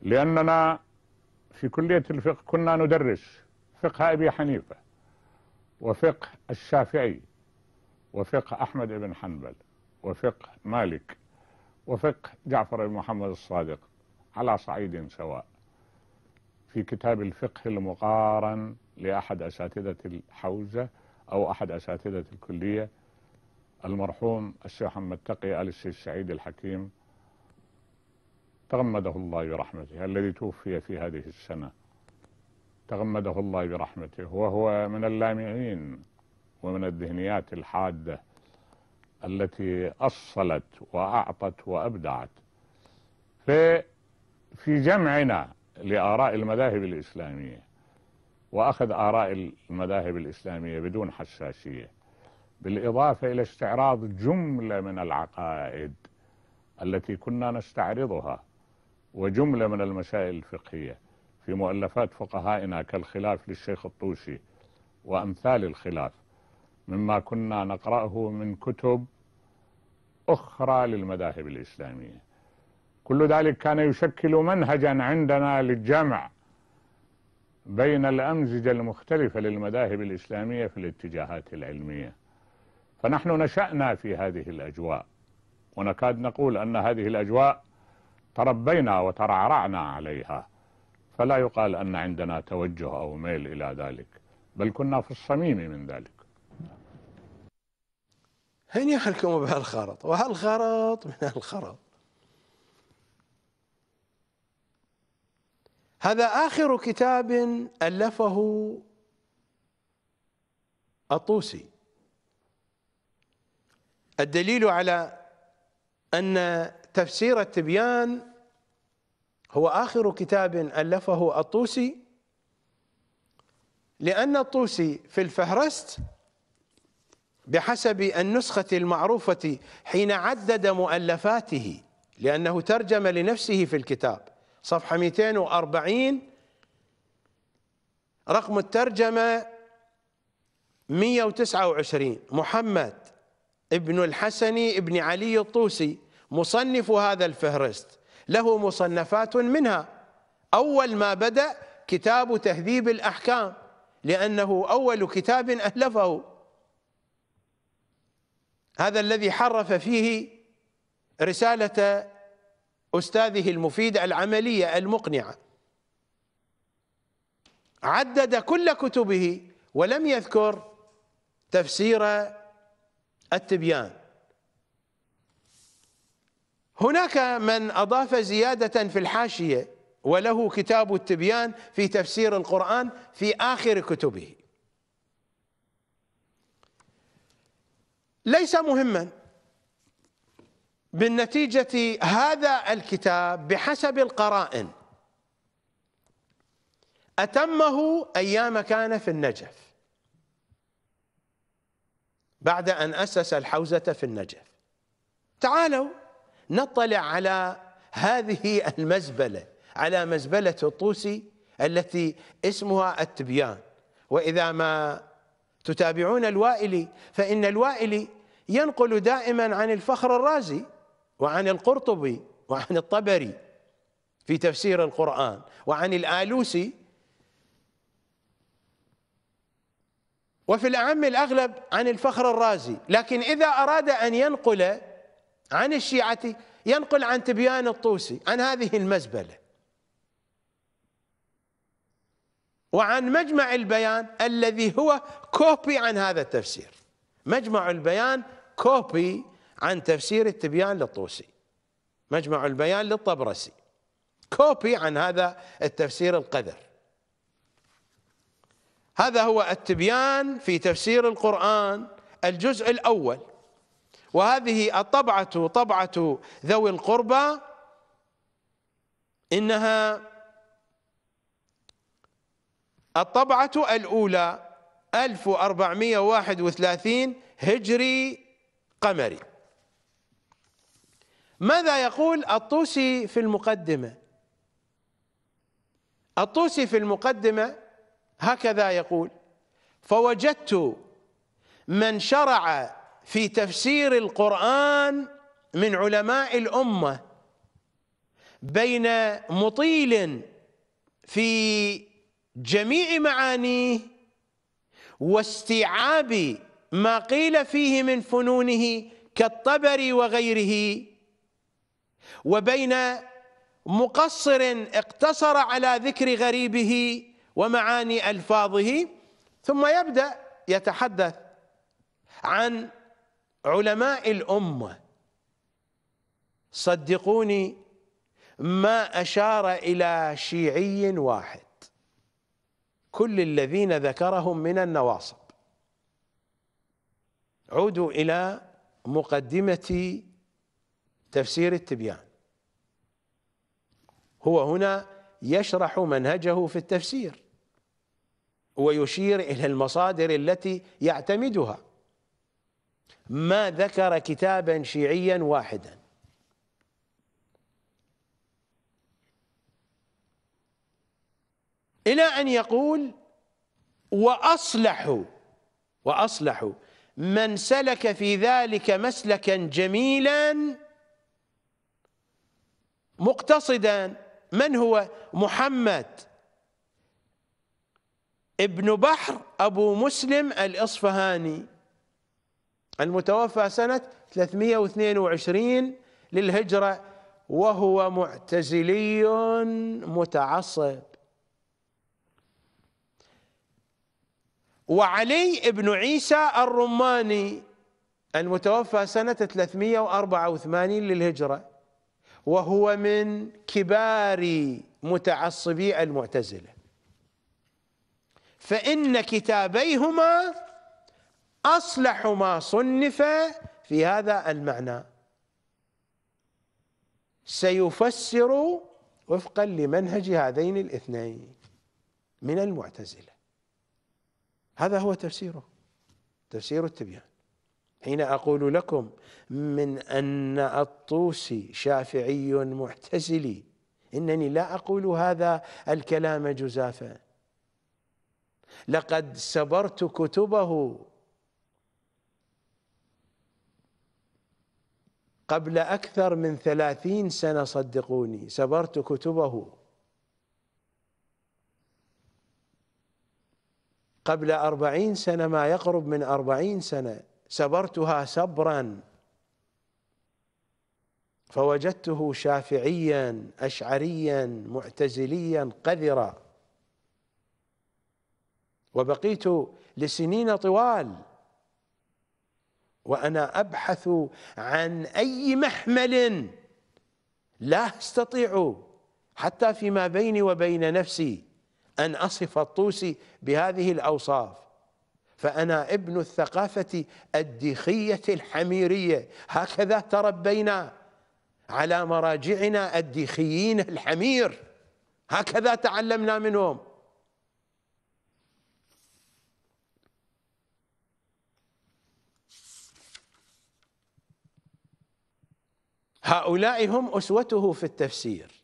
لأننا في كلية الفقه كنا ندرس فقه أبي حنيفة وفقه الشافعي وفقه أحمد بن حنبل وفقه مالك وفقه جعفر بن محمد الصادق على صعيد سواء في كتاب الفقه المقارن لأحد أساتذة الحوزة أو أحد أساتذة الكلية المرحوم الشيخ محمد تقي آل الشيخ السعيد الحكيم تغمده الله برحمته الذي توفي في هذه السنة تغمده الله برحمته وهو من اللامعين ومن الذهنيات الحادة التي أصلت وأعطت وأبدعت في في جمعنا لآراء المذاهب الإسلامية وأخذ آراء المذاهب الإسلامية بدون حساسية بالإضافة إلى استعراض جملة من العقائد التي كنا نستعرضها وجملة من المسائل الفقهية في مؤلفات فقهائنا كالخلاف للشيخ الطوسي وأمثال الخلاف مما كنا نقرأه من كتب أخرى للمذاهب الإسلامية كل ذلك كان يشكل منهجا عندنا للجمع بين الأمزجة المختلفة للمذاهب الإسلامية في الاتجاهات العلمية فنحن نشأنا في هذه الأجواء ونكاد نقول أن هذه الأجواء تربينا وترعرعنا عليها فلا يقال أن عندنا توجه أو ميل إلى ذلك بل كنا في الصميم من ذلك هنيحلكم بهالخرط وهالخرط من هالخرط هذا آخر كتاب ألفه الطوسي الدليل على أن تفسير التبيان هو آخر كتاب ألفه الطوسي لأن الطوسي في الفهرست بحسب النسخة المعروفة حين عدد مؤلفاته لأنه ترجم لنفسه في الكتاب صفحة 240 رقم الترجمة 129 محمد ابن الحسن ابن علي الطوسي مصنف هذا الفهرست له مصنفات منها أول ما بدأ كتاب تهذيب الأحكام لأنه أول كتاب ألفه هذا الذي حرف فيه رسالة أستاذه المفيد العملية المقنعة عدد كل كتبه ولم يذكر تفسير التبيان هناك من أضاف زيادة في الحاشية وله كتاب التبيان في تفسير القرآن في آخر كتبه ليس مهما بالنتيجة هذا الكتاب بحسب القرائن أتمه أيام كان في النجف بعد أن أسس الحوزة في النجف تعالوا نطلع على هذه المزبلة على مزبلة الطوسي التي اسمها التبيان وإذا ما تتابعون الوائلي فإن الوائلي ينقل دائما عن الفخر الرازي وعن القرطبي وعن الطبري في تفسير القرآن وعن الآلوسي وفي الأعم الأغلب عن الفخر الرازي لكن إذا أراد أن ينقل عن الشيعة ينقل عن تبيان الطوسي عن هذه المزبلة وعن مجمع البيان الذي هو كوبي عن هذا التفسير مجمع البيان كوبي عن تفسير التبيان للطوسي مجمع البيان للطبرسي كوبي عن هذا التفسير القذر هذا هو التبيان في تفسير القرآن الجزء الأول وهذه الطبعة طبعة ذوي القربى إنها الطبعة الأولى 1431 هجري قمري ماذا يقول الطوسي في المقدمة الطوسي في المقدمة هكذا يقول فوجدت من شرع في تفسير القرآن من علماء الأمة بين مطيل في جميع معانيه واستيعاب ما قيل فيه من فنونه كالطبري وغيره وبين مقصر اقتصر على ذكر غريبه ومعاني الفاظه ثم يبدا يتحدث عن علماء الامه صدقوني ما اشار الى شيعي واحد كل الذين ذكرهم من النواصب عودوا إلى مقدمة تفسير التبيان هو هنا يشرح منهجه في التفسير ويشير إلى المصادر التي يعتمدها ما ذكر كتابا شيعيا واحدا إلى أن يقول وأصلحوا وأصلحوا من سلك في ذلك مسلكا جميلا مقتصدا من هو محمد ابن بحر أبو مسلم الإصفهاني المتوفى سنة 322 للهجرة وهو معتزلي متعصب وعلي بن عيسى الرماني المتوفى سنة 384 للهجرة وهو من كبار متعصبي المعتزلة فإن كتابيهما أصلح ما صنف في هذا المعنى سيفسر وفقا لمنهج هذين الاثنين من المعتزله هذا هو تفسيره تفسير التبيان حين أقول لكم من أن الطوسي شافعي معتزلي إنني لا أقول هذا الكلام جزافا لقد سبرت كتبه قبل أكثر من ثلاثين سنة صدقوني سبرت كتبه قبل أربعين سنة ما يقرب من أربعين سنة سبرتها سبرا فوجدته شافعيا أشعريا معتزليا قذرا وبقيت لسنين طوال وأنا أبحث عن أي محمل لا أستطيع حتى فيما بيني وبين نفسي أن أصف الطوسي بهذه الأوصاف فأنا ابن الثقافة الديخية الحميرية هكذا تربينا على مراجعنا الديخيين الحمير هكذا تعلمنا منهم هؤلاء هم أسوته في التفسير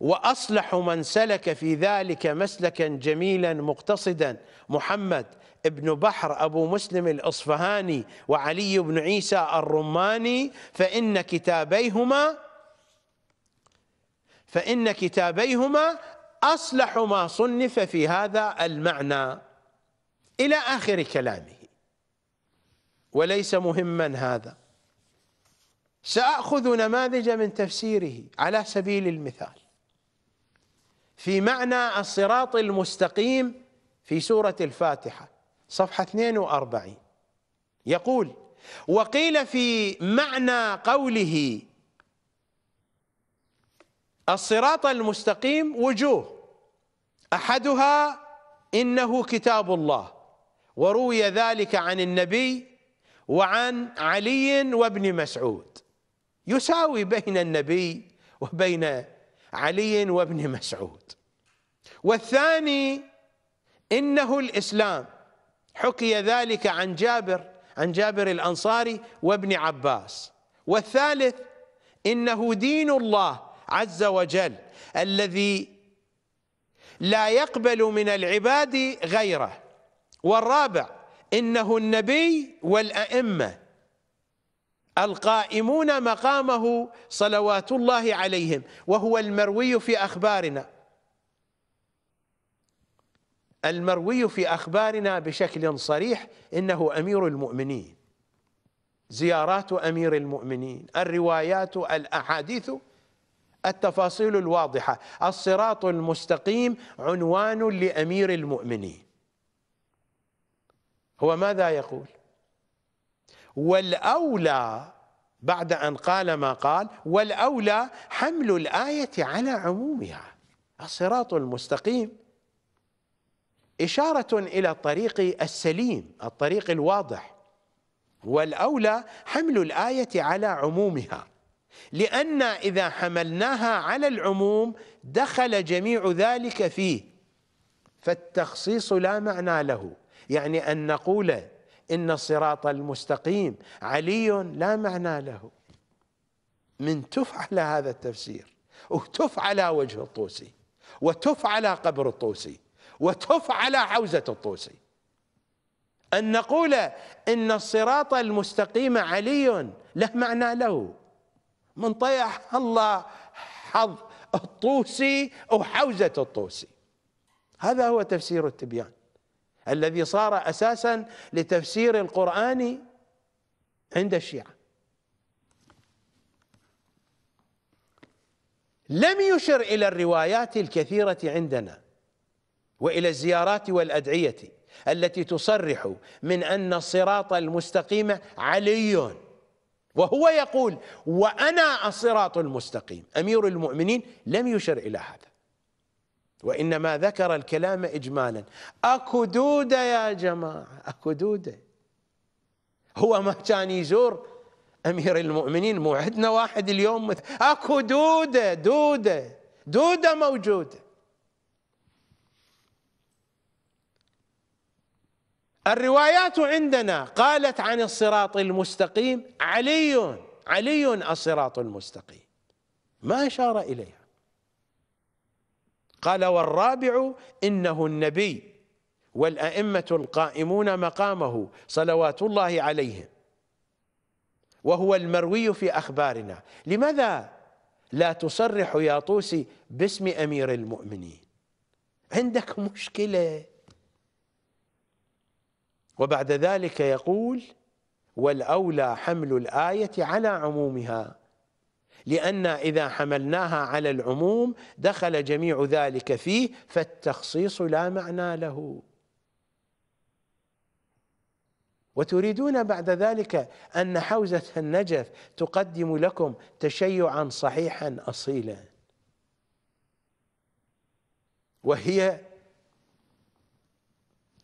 وأصلح من سلك في ذلك مسلكا جميلا مقتصدا محمد ابن بحر أبو مسلم الأصفهاني وعلي بن عيسى الرماني فإن كتابيهما فإن كتابيهما أصلح ما صنف في هذا المعنى إلى آخر كلامه وليس مهما هذا سأخذ نماذج من تفسيره على سبيل المثال في معنى الصراط المستقيم في سورة الفاتحة صفحة 42 يقول وقيل في معنى قوله الصراط المستقيم وجوه أحدها إنه كتاب الله وروي ذلك عن النبي وعن علي وابن مسعود يساوي بين النبي وبين علي وابن مسعود والثاني انه الاسلام حكي ذلك عن جابر عن جابر الانصاري وابن عباس والثالث انه دين الله عز وجل الذي لا يقبل من العباد غيره والرابع انه النبي والائمه القائمون مقامه صلوات الله عليهم وهو المروي في أخبارنا المروي في أخبارنا بشكل صريح إنه أمير المؤمنين زيارات أمير المؤمنين الروايات الأحاديث التفاصيل الواضحة الصراط المستقيم عنوان لأمير المؤمنين هو ماذا يقول؟ والأولى بعد أن قال ما قال والأولى حمل الآية على عمومها الصراط المستقيم إشارة إلى الطريق السليم الطريق الواضح والأولى حمل الآية على عمومها لأن إذا حملناها على العموم دخل جميع ذلك فيه فالتخصيص لا معنى له يعني أن نقول إن الصراط المستقيم علي لا معنى له من تف على هذا التفسير وتف على وجه الطوسي وتف على قبر الطوسي وتف على حوزه الطوسي أن نقول إن الصراط المستقيم علي له معنى له من طيح الله حظ الطوسي أو حوزة الطوسي هذا هو تفسير التبيان الذي صار أساسا لتفسير القرآن عند الشيعة لم يشر إلى الروايات الكثيرة عندنا وإلى الزيارات والأدعية التي تصرح من أن الصراط المستقيم علي وهو يقول وأنا الصراط المستقيم أمير المؤمنين لم يشر إلى هذا وإنما ذكر الكلام إجمالا أكو دودة يا جماعة أكو دودة هو ما كان يزور أمير المؤمنين مو عندنا واحد اليوم أكو دودة دودة دودة موجودة الروايات عندنا قالت عن الصراط المستقيم علي علي الصراط المستقيم ما أشار إليها قال والرابع إنه النبي والأئمة القائمون مقامه صلوات الله عليهم وهو المروي في أخبارنا لماذا لا تصرح يا طوسي باسم أمير المؤمنين عندك مشكلة وبعد ذلك يقول والأولى حمل الآية على عمومها لأن إذا حملناها على العموم دخل جميع ذلك فيه فالتخصيص لا معنى له وتريدون بعد ذلك أن حوزة النجف تقدم لكم تشيعا صحيحا أصيلا وهي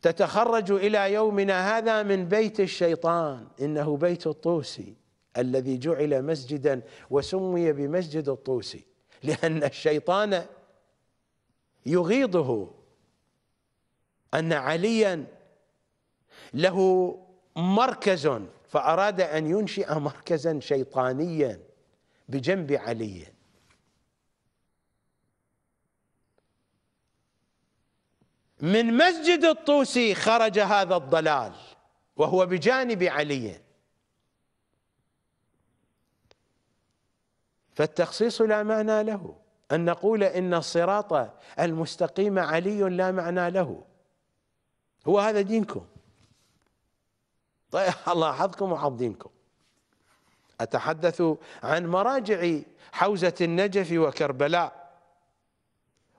تتخرج إلى يومنا هذا من بيت الشيطان إنه بيت الطوسي الذي جعل مسجدا وسمي بمسجد الطوسي لأن الشيطان يغيظه أن عليا له مركز فأراد أن ينشئ مركزا شيطانيا بجنب علي من مسجد الطوسي خرج هذا الضلال وهو بجانب علي فالتخصيص لا معنى له أن نقول إن الصراط المستقيم علي لا معنى له هو هذا دينكم طيب الله حظكم وحظ دينكم أتحدث عن مراجع حوزة النجف وكربلاء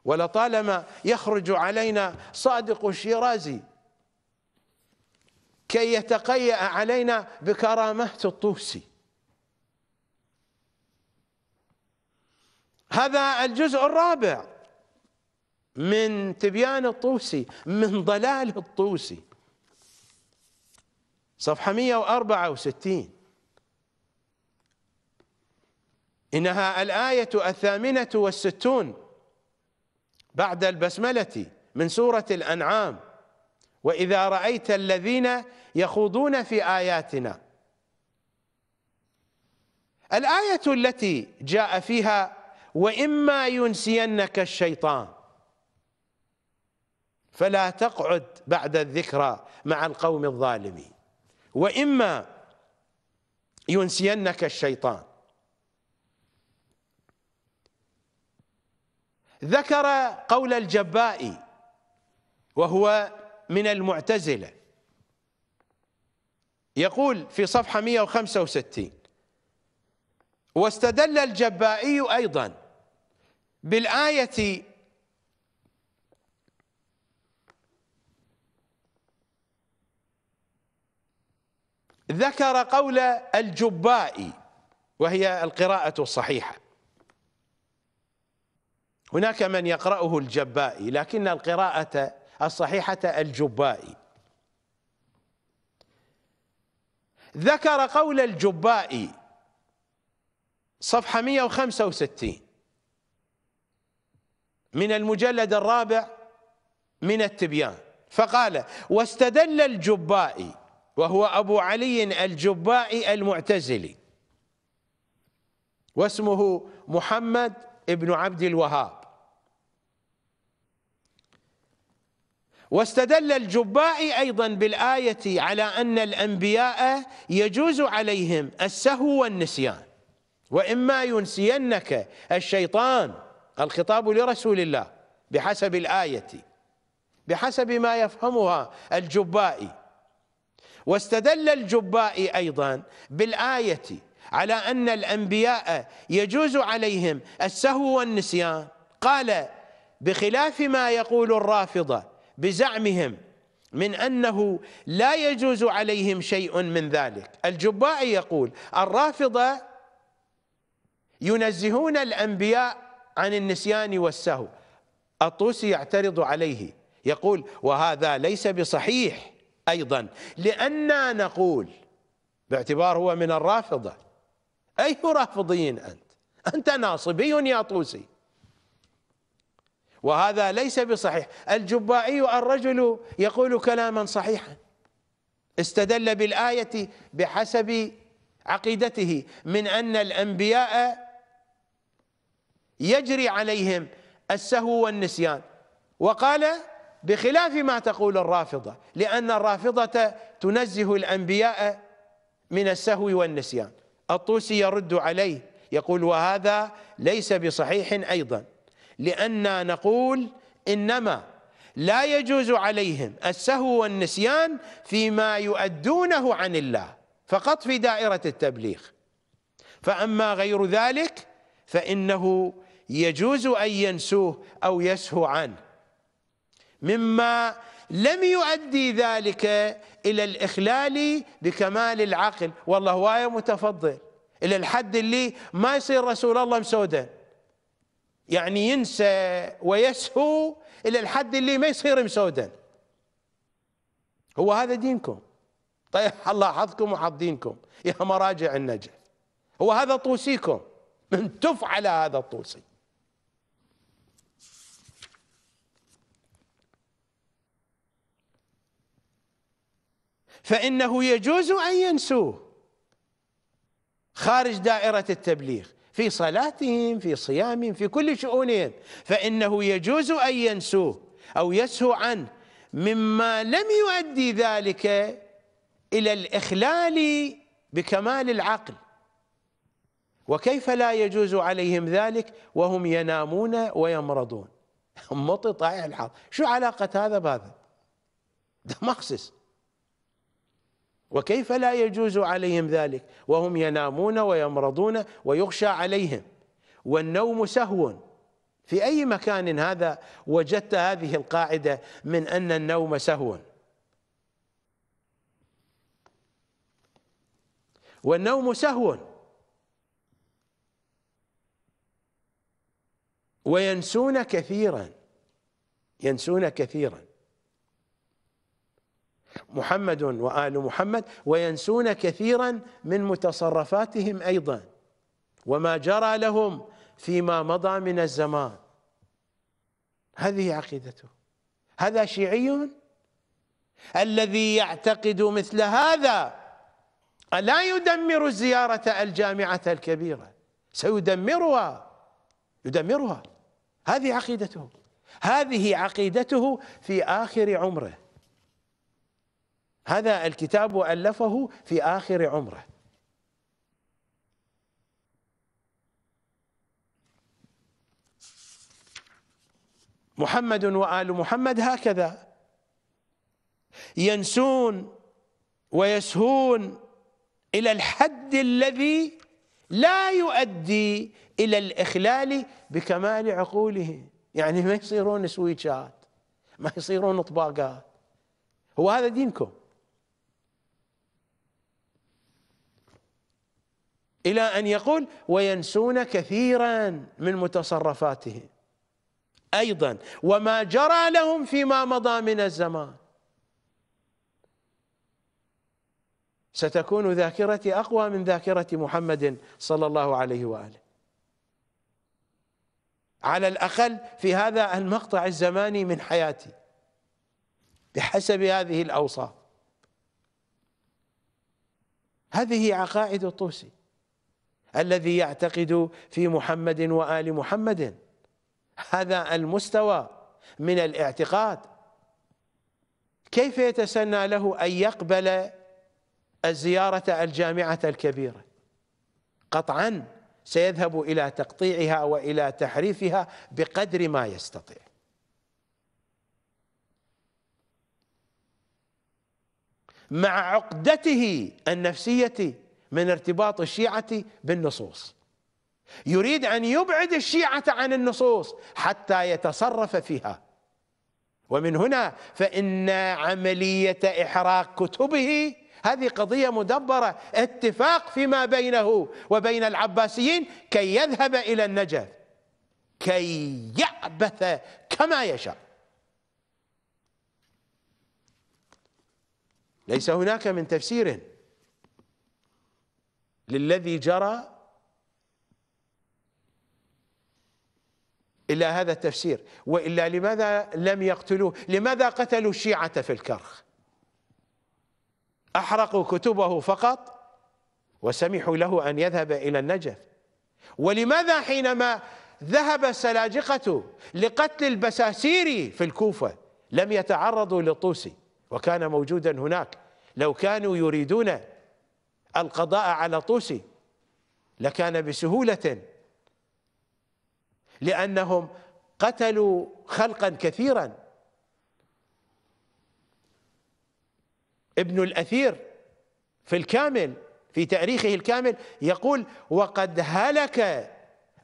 ولطالما يخرج علينا صادق الشيرازي كي يتقيأ علينا بكرامة الطوسي هذا الجزء الرابع من تبيان الطوسي من ضلال الطوسي صفحة 164 إنها الآية الثامنة والستون بعد البسملة من سورة الأنعام وإذا رأيت الذين يخوضون في آياتنا الآية التي جاء فيها وإما ينسينك الشيطان فلا تقعد بعد الذكرى مع القوم الظالمين وإما ينسينك الشيطان ذكر قول الجبائي وهو من المعتزلة يقول في صفحة 165 واستدل الجبائي أيضا بالايه ذكر قول الجبائي وهي القراءه الصحيحه هناك من يقرأه الجبائي لكن القراءة الصحيحة الجبائي ذكر قول الجبائي صفحة 165 من المجلد الرابع من التبيان فقال واستدل الجبائي وهو أبو علي الجبائي المعتزلي واسمه محمد ابن عبد الوهاب واستدل الجبائي أيضا بالآية على أن الأنبياء يجوز عليهم السهو والنسيان وإما ينسينك الشيطان الخطاب لرسول الله بحسب الآية بحسب ما يفهمها الجبائي واستدل الجبائي أيضا بالآية على أن الأنبياء يجوز عليهم السهو والنسيان قال بخلاف ما يقول الرافضة بزعمهم من أنه لا يجوز عليهم شيء من ذلك الجبائي يقول الرافضة ينزهون الأنبياء عن النسيان والسهو الطوسي يعترض عليه يقول وهذا ليس بصحيح أيضا لأننا نقول باعتبار هو من الرافضة أي رافضيين أنت أنت ناصبي يا طوسي وهذا ليس بصحيح الجبائي الرجل يقول كلاما صحيحا استدل بالآية بحسب عقيدته من أن الأنبياء يجري عليهم السهو والنسيان وقال بخلاف ما تقول الرافضة لأن الرافضة تنزه الأنبياء من السهو والنسيان الطوسي يرد عليه يقول وهذا ليس بصحيح أيضا لأننا نقول إنما لا يجوز عليهم السهو والنسيان فيما يؤدونه عن الله فقط في دائرة التبليغ فأما غير ذلك فإنه يجوز أن ينسوه أو يسهو عنه مما لم يؤدي ذلك إلى الإخلال بكمال العقل والله هواية متفضل إلى الحد اللي ما يصير رسول الله مسودا يعني ينسى ويسهو إلى الحد اللي ما يصير مسودا هو هذا دينكم طيب الله حظكم وحظ دينكم يا مراجع النجا هو هذا طوسيكم من تفعل هذا الطوسي فإنه يجوز أن ينسوه خارج دائرة التبليغ في صلاتهم في صيامهم في كل شؤونهم فإنه يجوز أن ينسوه أو يسهو عنه مما لم يؤدي ذلك إلى الإخلال بكمال العقل وكيف لا يجوز عليهم ذلك وهم ينامون ويمرضون مطي طائع الحظ شو علاقة هذا بهذا ده مخصص وكيف لا يجوز عليهم ذلك وهم ينامون ويمرضون ويغشى عليهم والنوم سهو في أي مكان هذا وجدت هذه القاعدة من أن النوم سهو والنوم سهو وينسون كثيرا ينسون كثيرا محمد وآل محمد وينسون كثيرا من متصرفاتهم أيضا وما جرى لهم فيما مضى من الزمان هذه عقيدته هذا شيعي الذي يعتقد مثل هذا ألا يدمر الزيارة الجامعة الكبيرة سيدمرها يدمرها هذه عقيدته هذه عقيدته في آخر عمره هذا الكتاب ألفه في آخر عمره محمد وآل محمد هكذا ينسون ويسهون إلى الحد الذي لا يؤدي إلى الإخلال بكمال عقولهم يعني ما يصيرون سويتشات ما يصيرون طباقات هو هذا دينكم إلى أن يقول وينسون كثيرا من متصرفاتهم أيضا وما جرى لهم فيما مضى من الزمان ستكون ذاكرتي أقوى من ذاكرة محمد صلى الله عليه وآله على الأقل في هذا المقطع الزماني من حياتي بحسب هذه الأوصاف هذه عقائد الطوسي الذي يعتقد في محمد وآل محمد هذا المستوى من الاعتقاد كيف يتسنى له أن يقبل الزيارة الجامعة الكبيرة قطعا سيذهب إلى تقطيعها وإلى تحريفها بقدر ما يستطيع مع عقدته النفسية من ارتباط الشيعة بالنصوص يريد أن يبعد الشيعة عن النصوص حتى يتصرف فيها ومن هنا فإن عملية إحراق كتبه هذه قضية مدبرة اتفاق فيما بينه وبين العباسيين كي يذهب إلى النجف كي يعبث كما يشاء ليس هناك من تفسير للذي جرى إلى هذا التفسير وإلا لماذا لم يقتلوه لماذا قتلوا الشيعة في الكرخ أحرقوا كتبه فقط وسمحوا له أن يذهب إلى النجف ولماذا حينما ذهب السلاجقة لقتل البساسيري في الكوفة لم يتعرضوا للطوسي وكان موجودا هناك لو كانوا يريدون القضاء على طوسي لكان بسهولة لأنهم قتلوا خلقا كثيرا ابن الأثير في الكامل في تاريخه الكامل يقول وقد هلك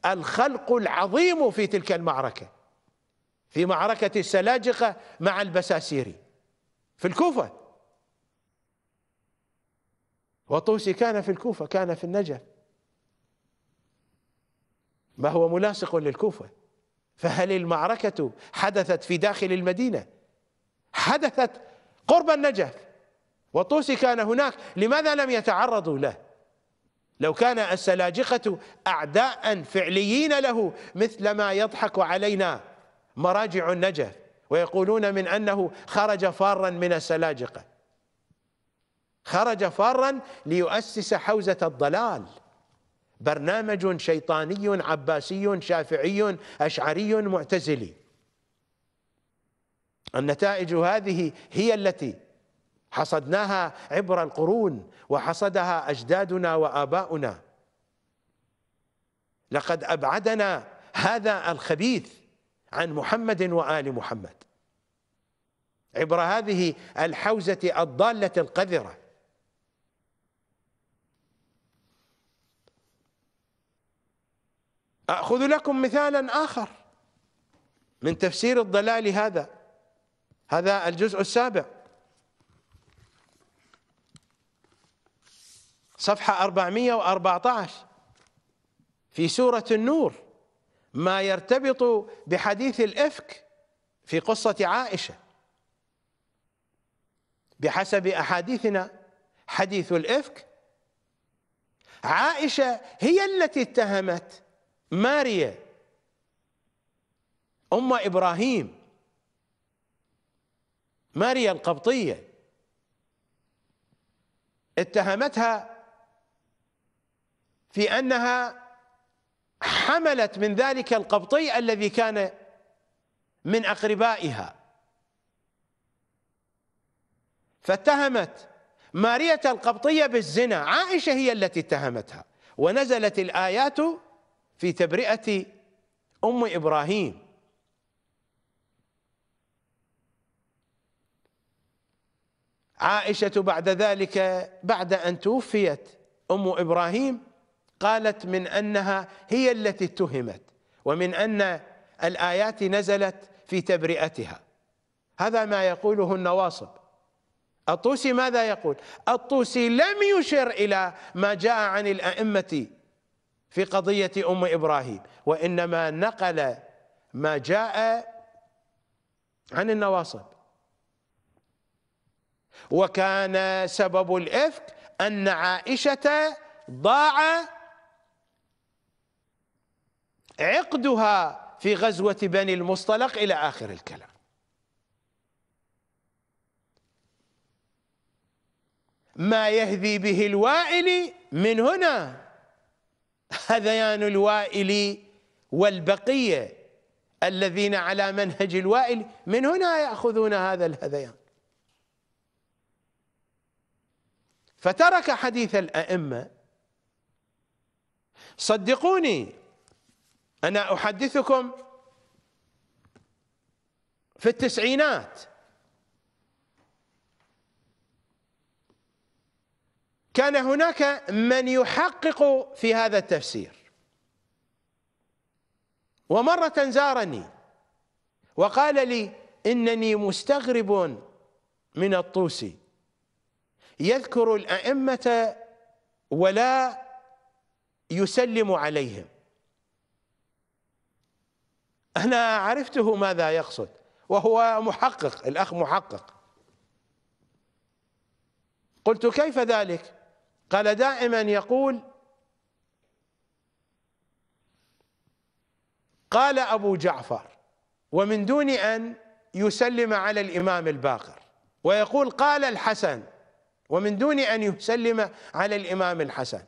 الخلق العظيم في تلك المعركة في معركة السلاجقة مع البساسيري في الكوفة وطوسي كان في الكوفة كان في النجف ما هو ملاصق للكوفة فهل المعركة حدثت في داخل المدينة حدثت قرب النجف وطوسي كان هناك لماذا لم يتعرضوا له لو كان السلاجقة أعداء فعليين له مثل ما يضحك علينا مراجع النجف ويقولون من أنه خرج فارا من السلاجقة خرج فارا ليؤسس حوزة الضلال برنامج شيطاني عباسي شافعي أشعري معتزلي النتائج هذه هي التي حصدناها عبر القرون وحصدها أجدادنا وآباؤنا لقد أبعدنا هذا الخبيث عن محمد وآل محمد عبر هذه الحوزة الضالة القذره أخذ لكم مثالا آخر من تفسير الضلال هذا هذا الجزء السابع صفحة 414 في سورة النور ما يرتبط بحديث الإفك في قصة عائشة بحسب أحاديثنا حديث الإفك عائشة هي التي اتهمت ماريا أم إبراهيم ماريا القبطية اتهمتها في أنها حملت من ذلك القبطي الذي كان من أقربائها فاتهمت مارية القبطية بالزنا عائشة هي التي اتهمتها ونزلت الآيات في تبرئة أم إبراهيم عائشة بعد ذلك بعد أن توفيت أم إبراهيم قالت من أنها هي التي اتهمت ومن أن الآيات نزلت في تبرئتها هذا ما يقوله النواصب الطوسي ماذا يقول الطوسي لم يشر إلى ما جاء عن الأئمة في قضية أم إبراهيم وإنما نقل ما جاء عن النواصب وكان سبب الإفك أن عائشة ضاع عقدها في غزوة بني المصطلق إلى آخر الكلام ما يهذي به الوائل من هنا هذيان الوائل والبقية الذين على منهج الوائل من هنا يأخذون هذا الهذيان فترك حديث الأئمة صدقوني أنا أحدثكم في التسعينات كان هناك من يحقق في هذا التفسير ومرة زارني وقال لي إنني مستغرب من الطوسي يذكر الأئمة ولا يسلم عليهم أنا عرفته ماذا يقصد وهو محقق الأخ محقق قلت كيف ذلك قال دائما يقول قال أبو جعفر ومن دون أن يسلم على الإمام الباقر ويقول قال الحسن ومن دون أن يسلم على الإمام الحسن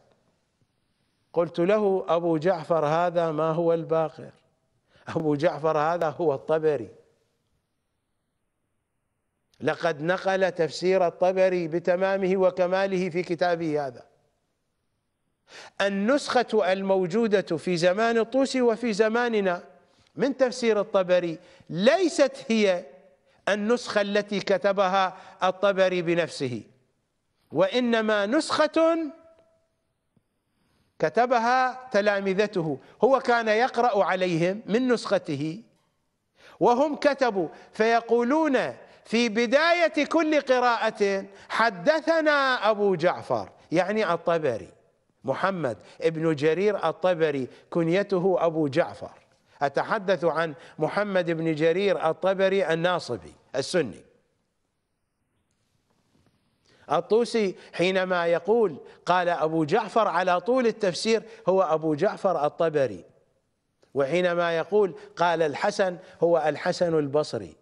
قلت له أبو جعفر هذا ما هو الباقر أبو جعفر هذا هو الطبري لقد نقل تفسير الطبري بتمامه وكماله في كتابه هذا النسخة الموجودة في زمان الطوسي وفي زماننا من تفسير الطبري ليست هي النسخة التي كتبها الطبري بنفسه وإنما نسخة كتبها تلامذته هو كان يقرأ عليهم من نسخته وهم كتبوا فيقولون في بداية كل قراءة حدثنا أبو جعفر يعني الطبري محمد ابن جرير الطبري كنيته أبو جعفر أتحدث عن محمد بن جرير الطبري الناصبي السني الطوسي حينما يقول قال أبو جعفر على طول التفسير هو أبو جعفر الطبري وحينما يقول قال الحسن هو الحسن البصري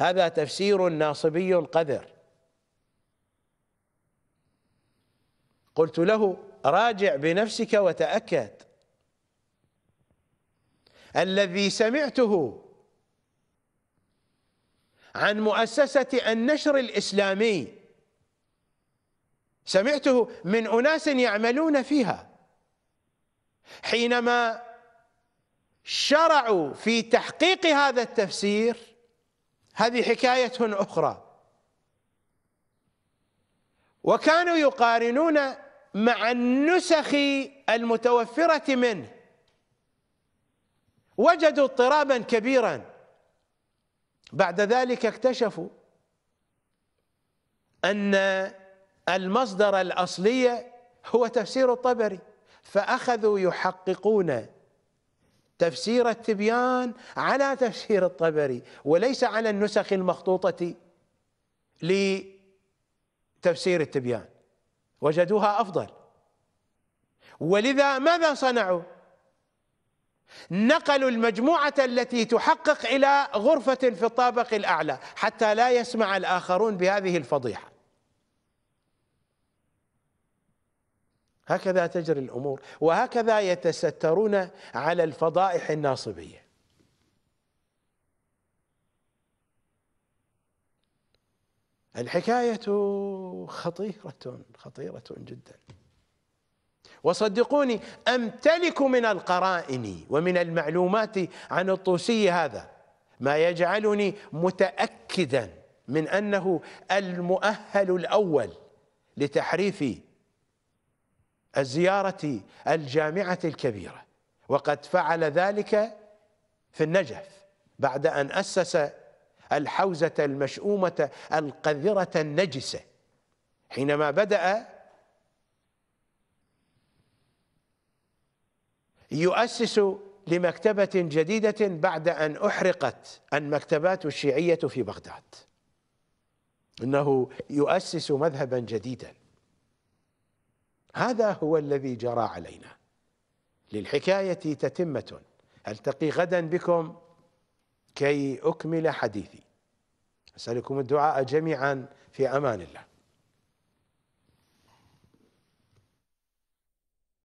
هذا تفسير ناصبي قذر قلت له راجع بنفسك وتأكد الذي سمعته عن مؤسسة النشر الإسلامي سمعته من أناس يعملون فيها حينما شرعوا في تحقيق هذا التفسير هذه حكاية أخرى وكانوا يقارنون مع النسخ المتوفرة منه وجدوا اضطرابا كبيرا بعد ذلك اكتشفوا أن المصدر الأصلي هو تفسير الطبري فأخذوا يحققون تفسير التبيان على تفسير الطبري وليس على النسخ المخطوطة لتفسير التبيان وجدوها أفضل ولذا ماذا صنعوا نقلوا المجموعة التي تحقق إلى غرفة في الطابق الأعلى حتى لا يسمع الآخرون بهذه الفضيحة هكذا تجري الأمور وهكذا يتسترون على الفضائح الناصبية الحكاية خطيرة خطيرة جدا وصدقوني أمتلك من القرائن ومن المعلومات عن الطوسي هذا ما يجعلني متأكدا من أنه المؤهل الأول لتحريف الزيارة الجامعة الكبيرة وقد فعل ذلك في النجف بعد أن أسس الحوزة المشؤومة القذرة النجسة حينما بدأ يؤسس لمكتبة جديدة بعد أن أحرقت المكتبات الشيعية في بغداد إنه يؤسس مذهبا جديدا هذا هو الذي جرى علينا للحكاية تتمة ألتقي غدا بكم كي أكمل حديثي أسألكم الدعاء جميعا في أمان الله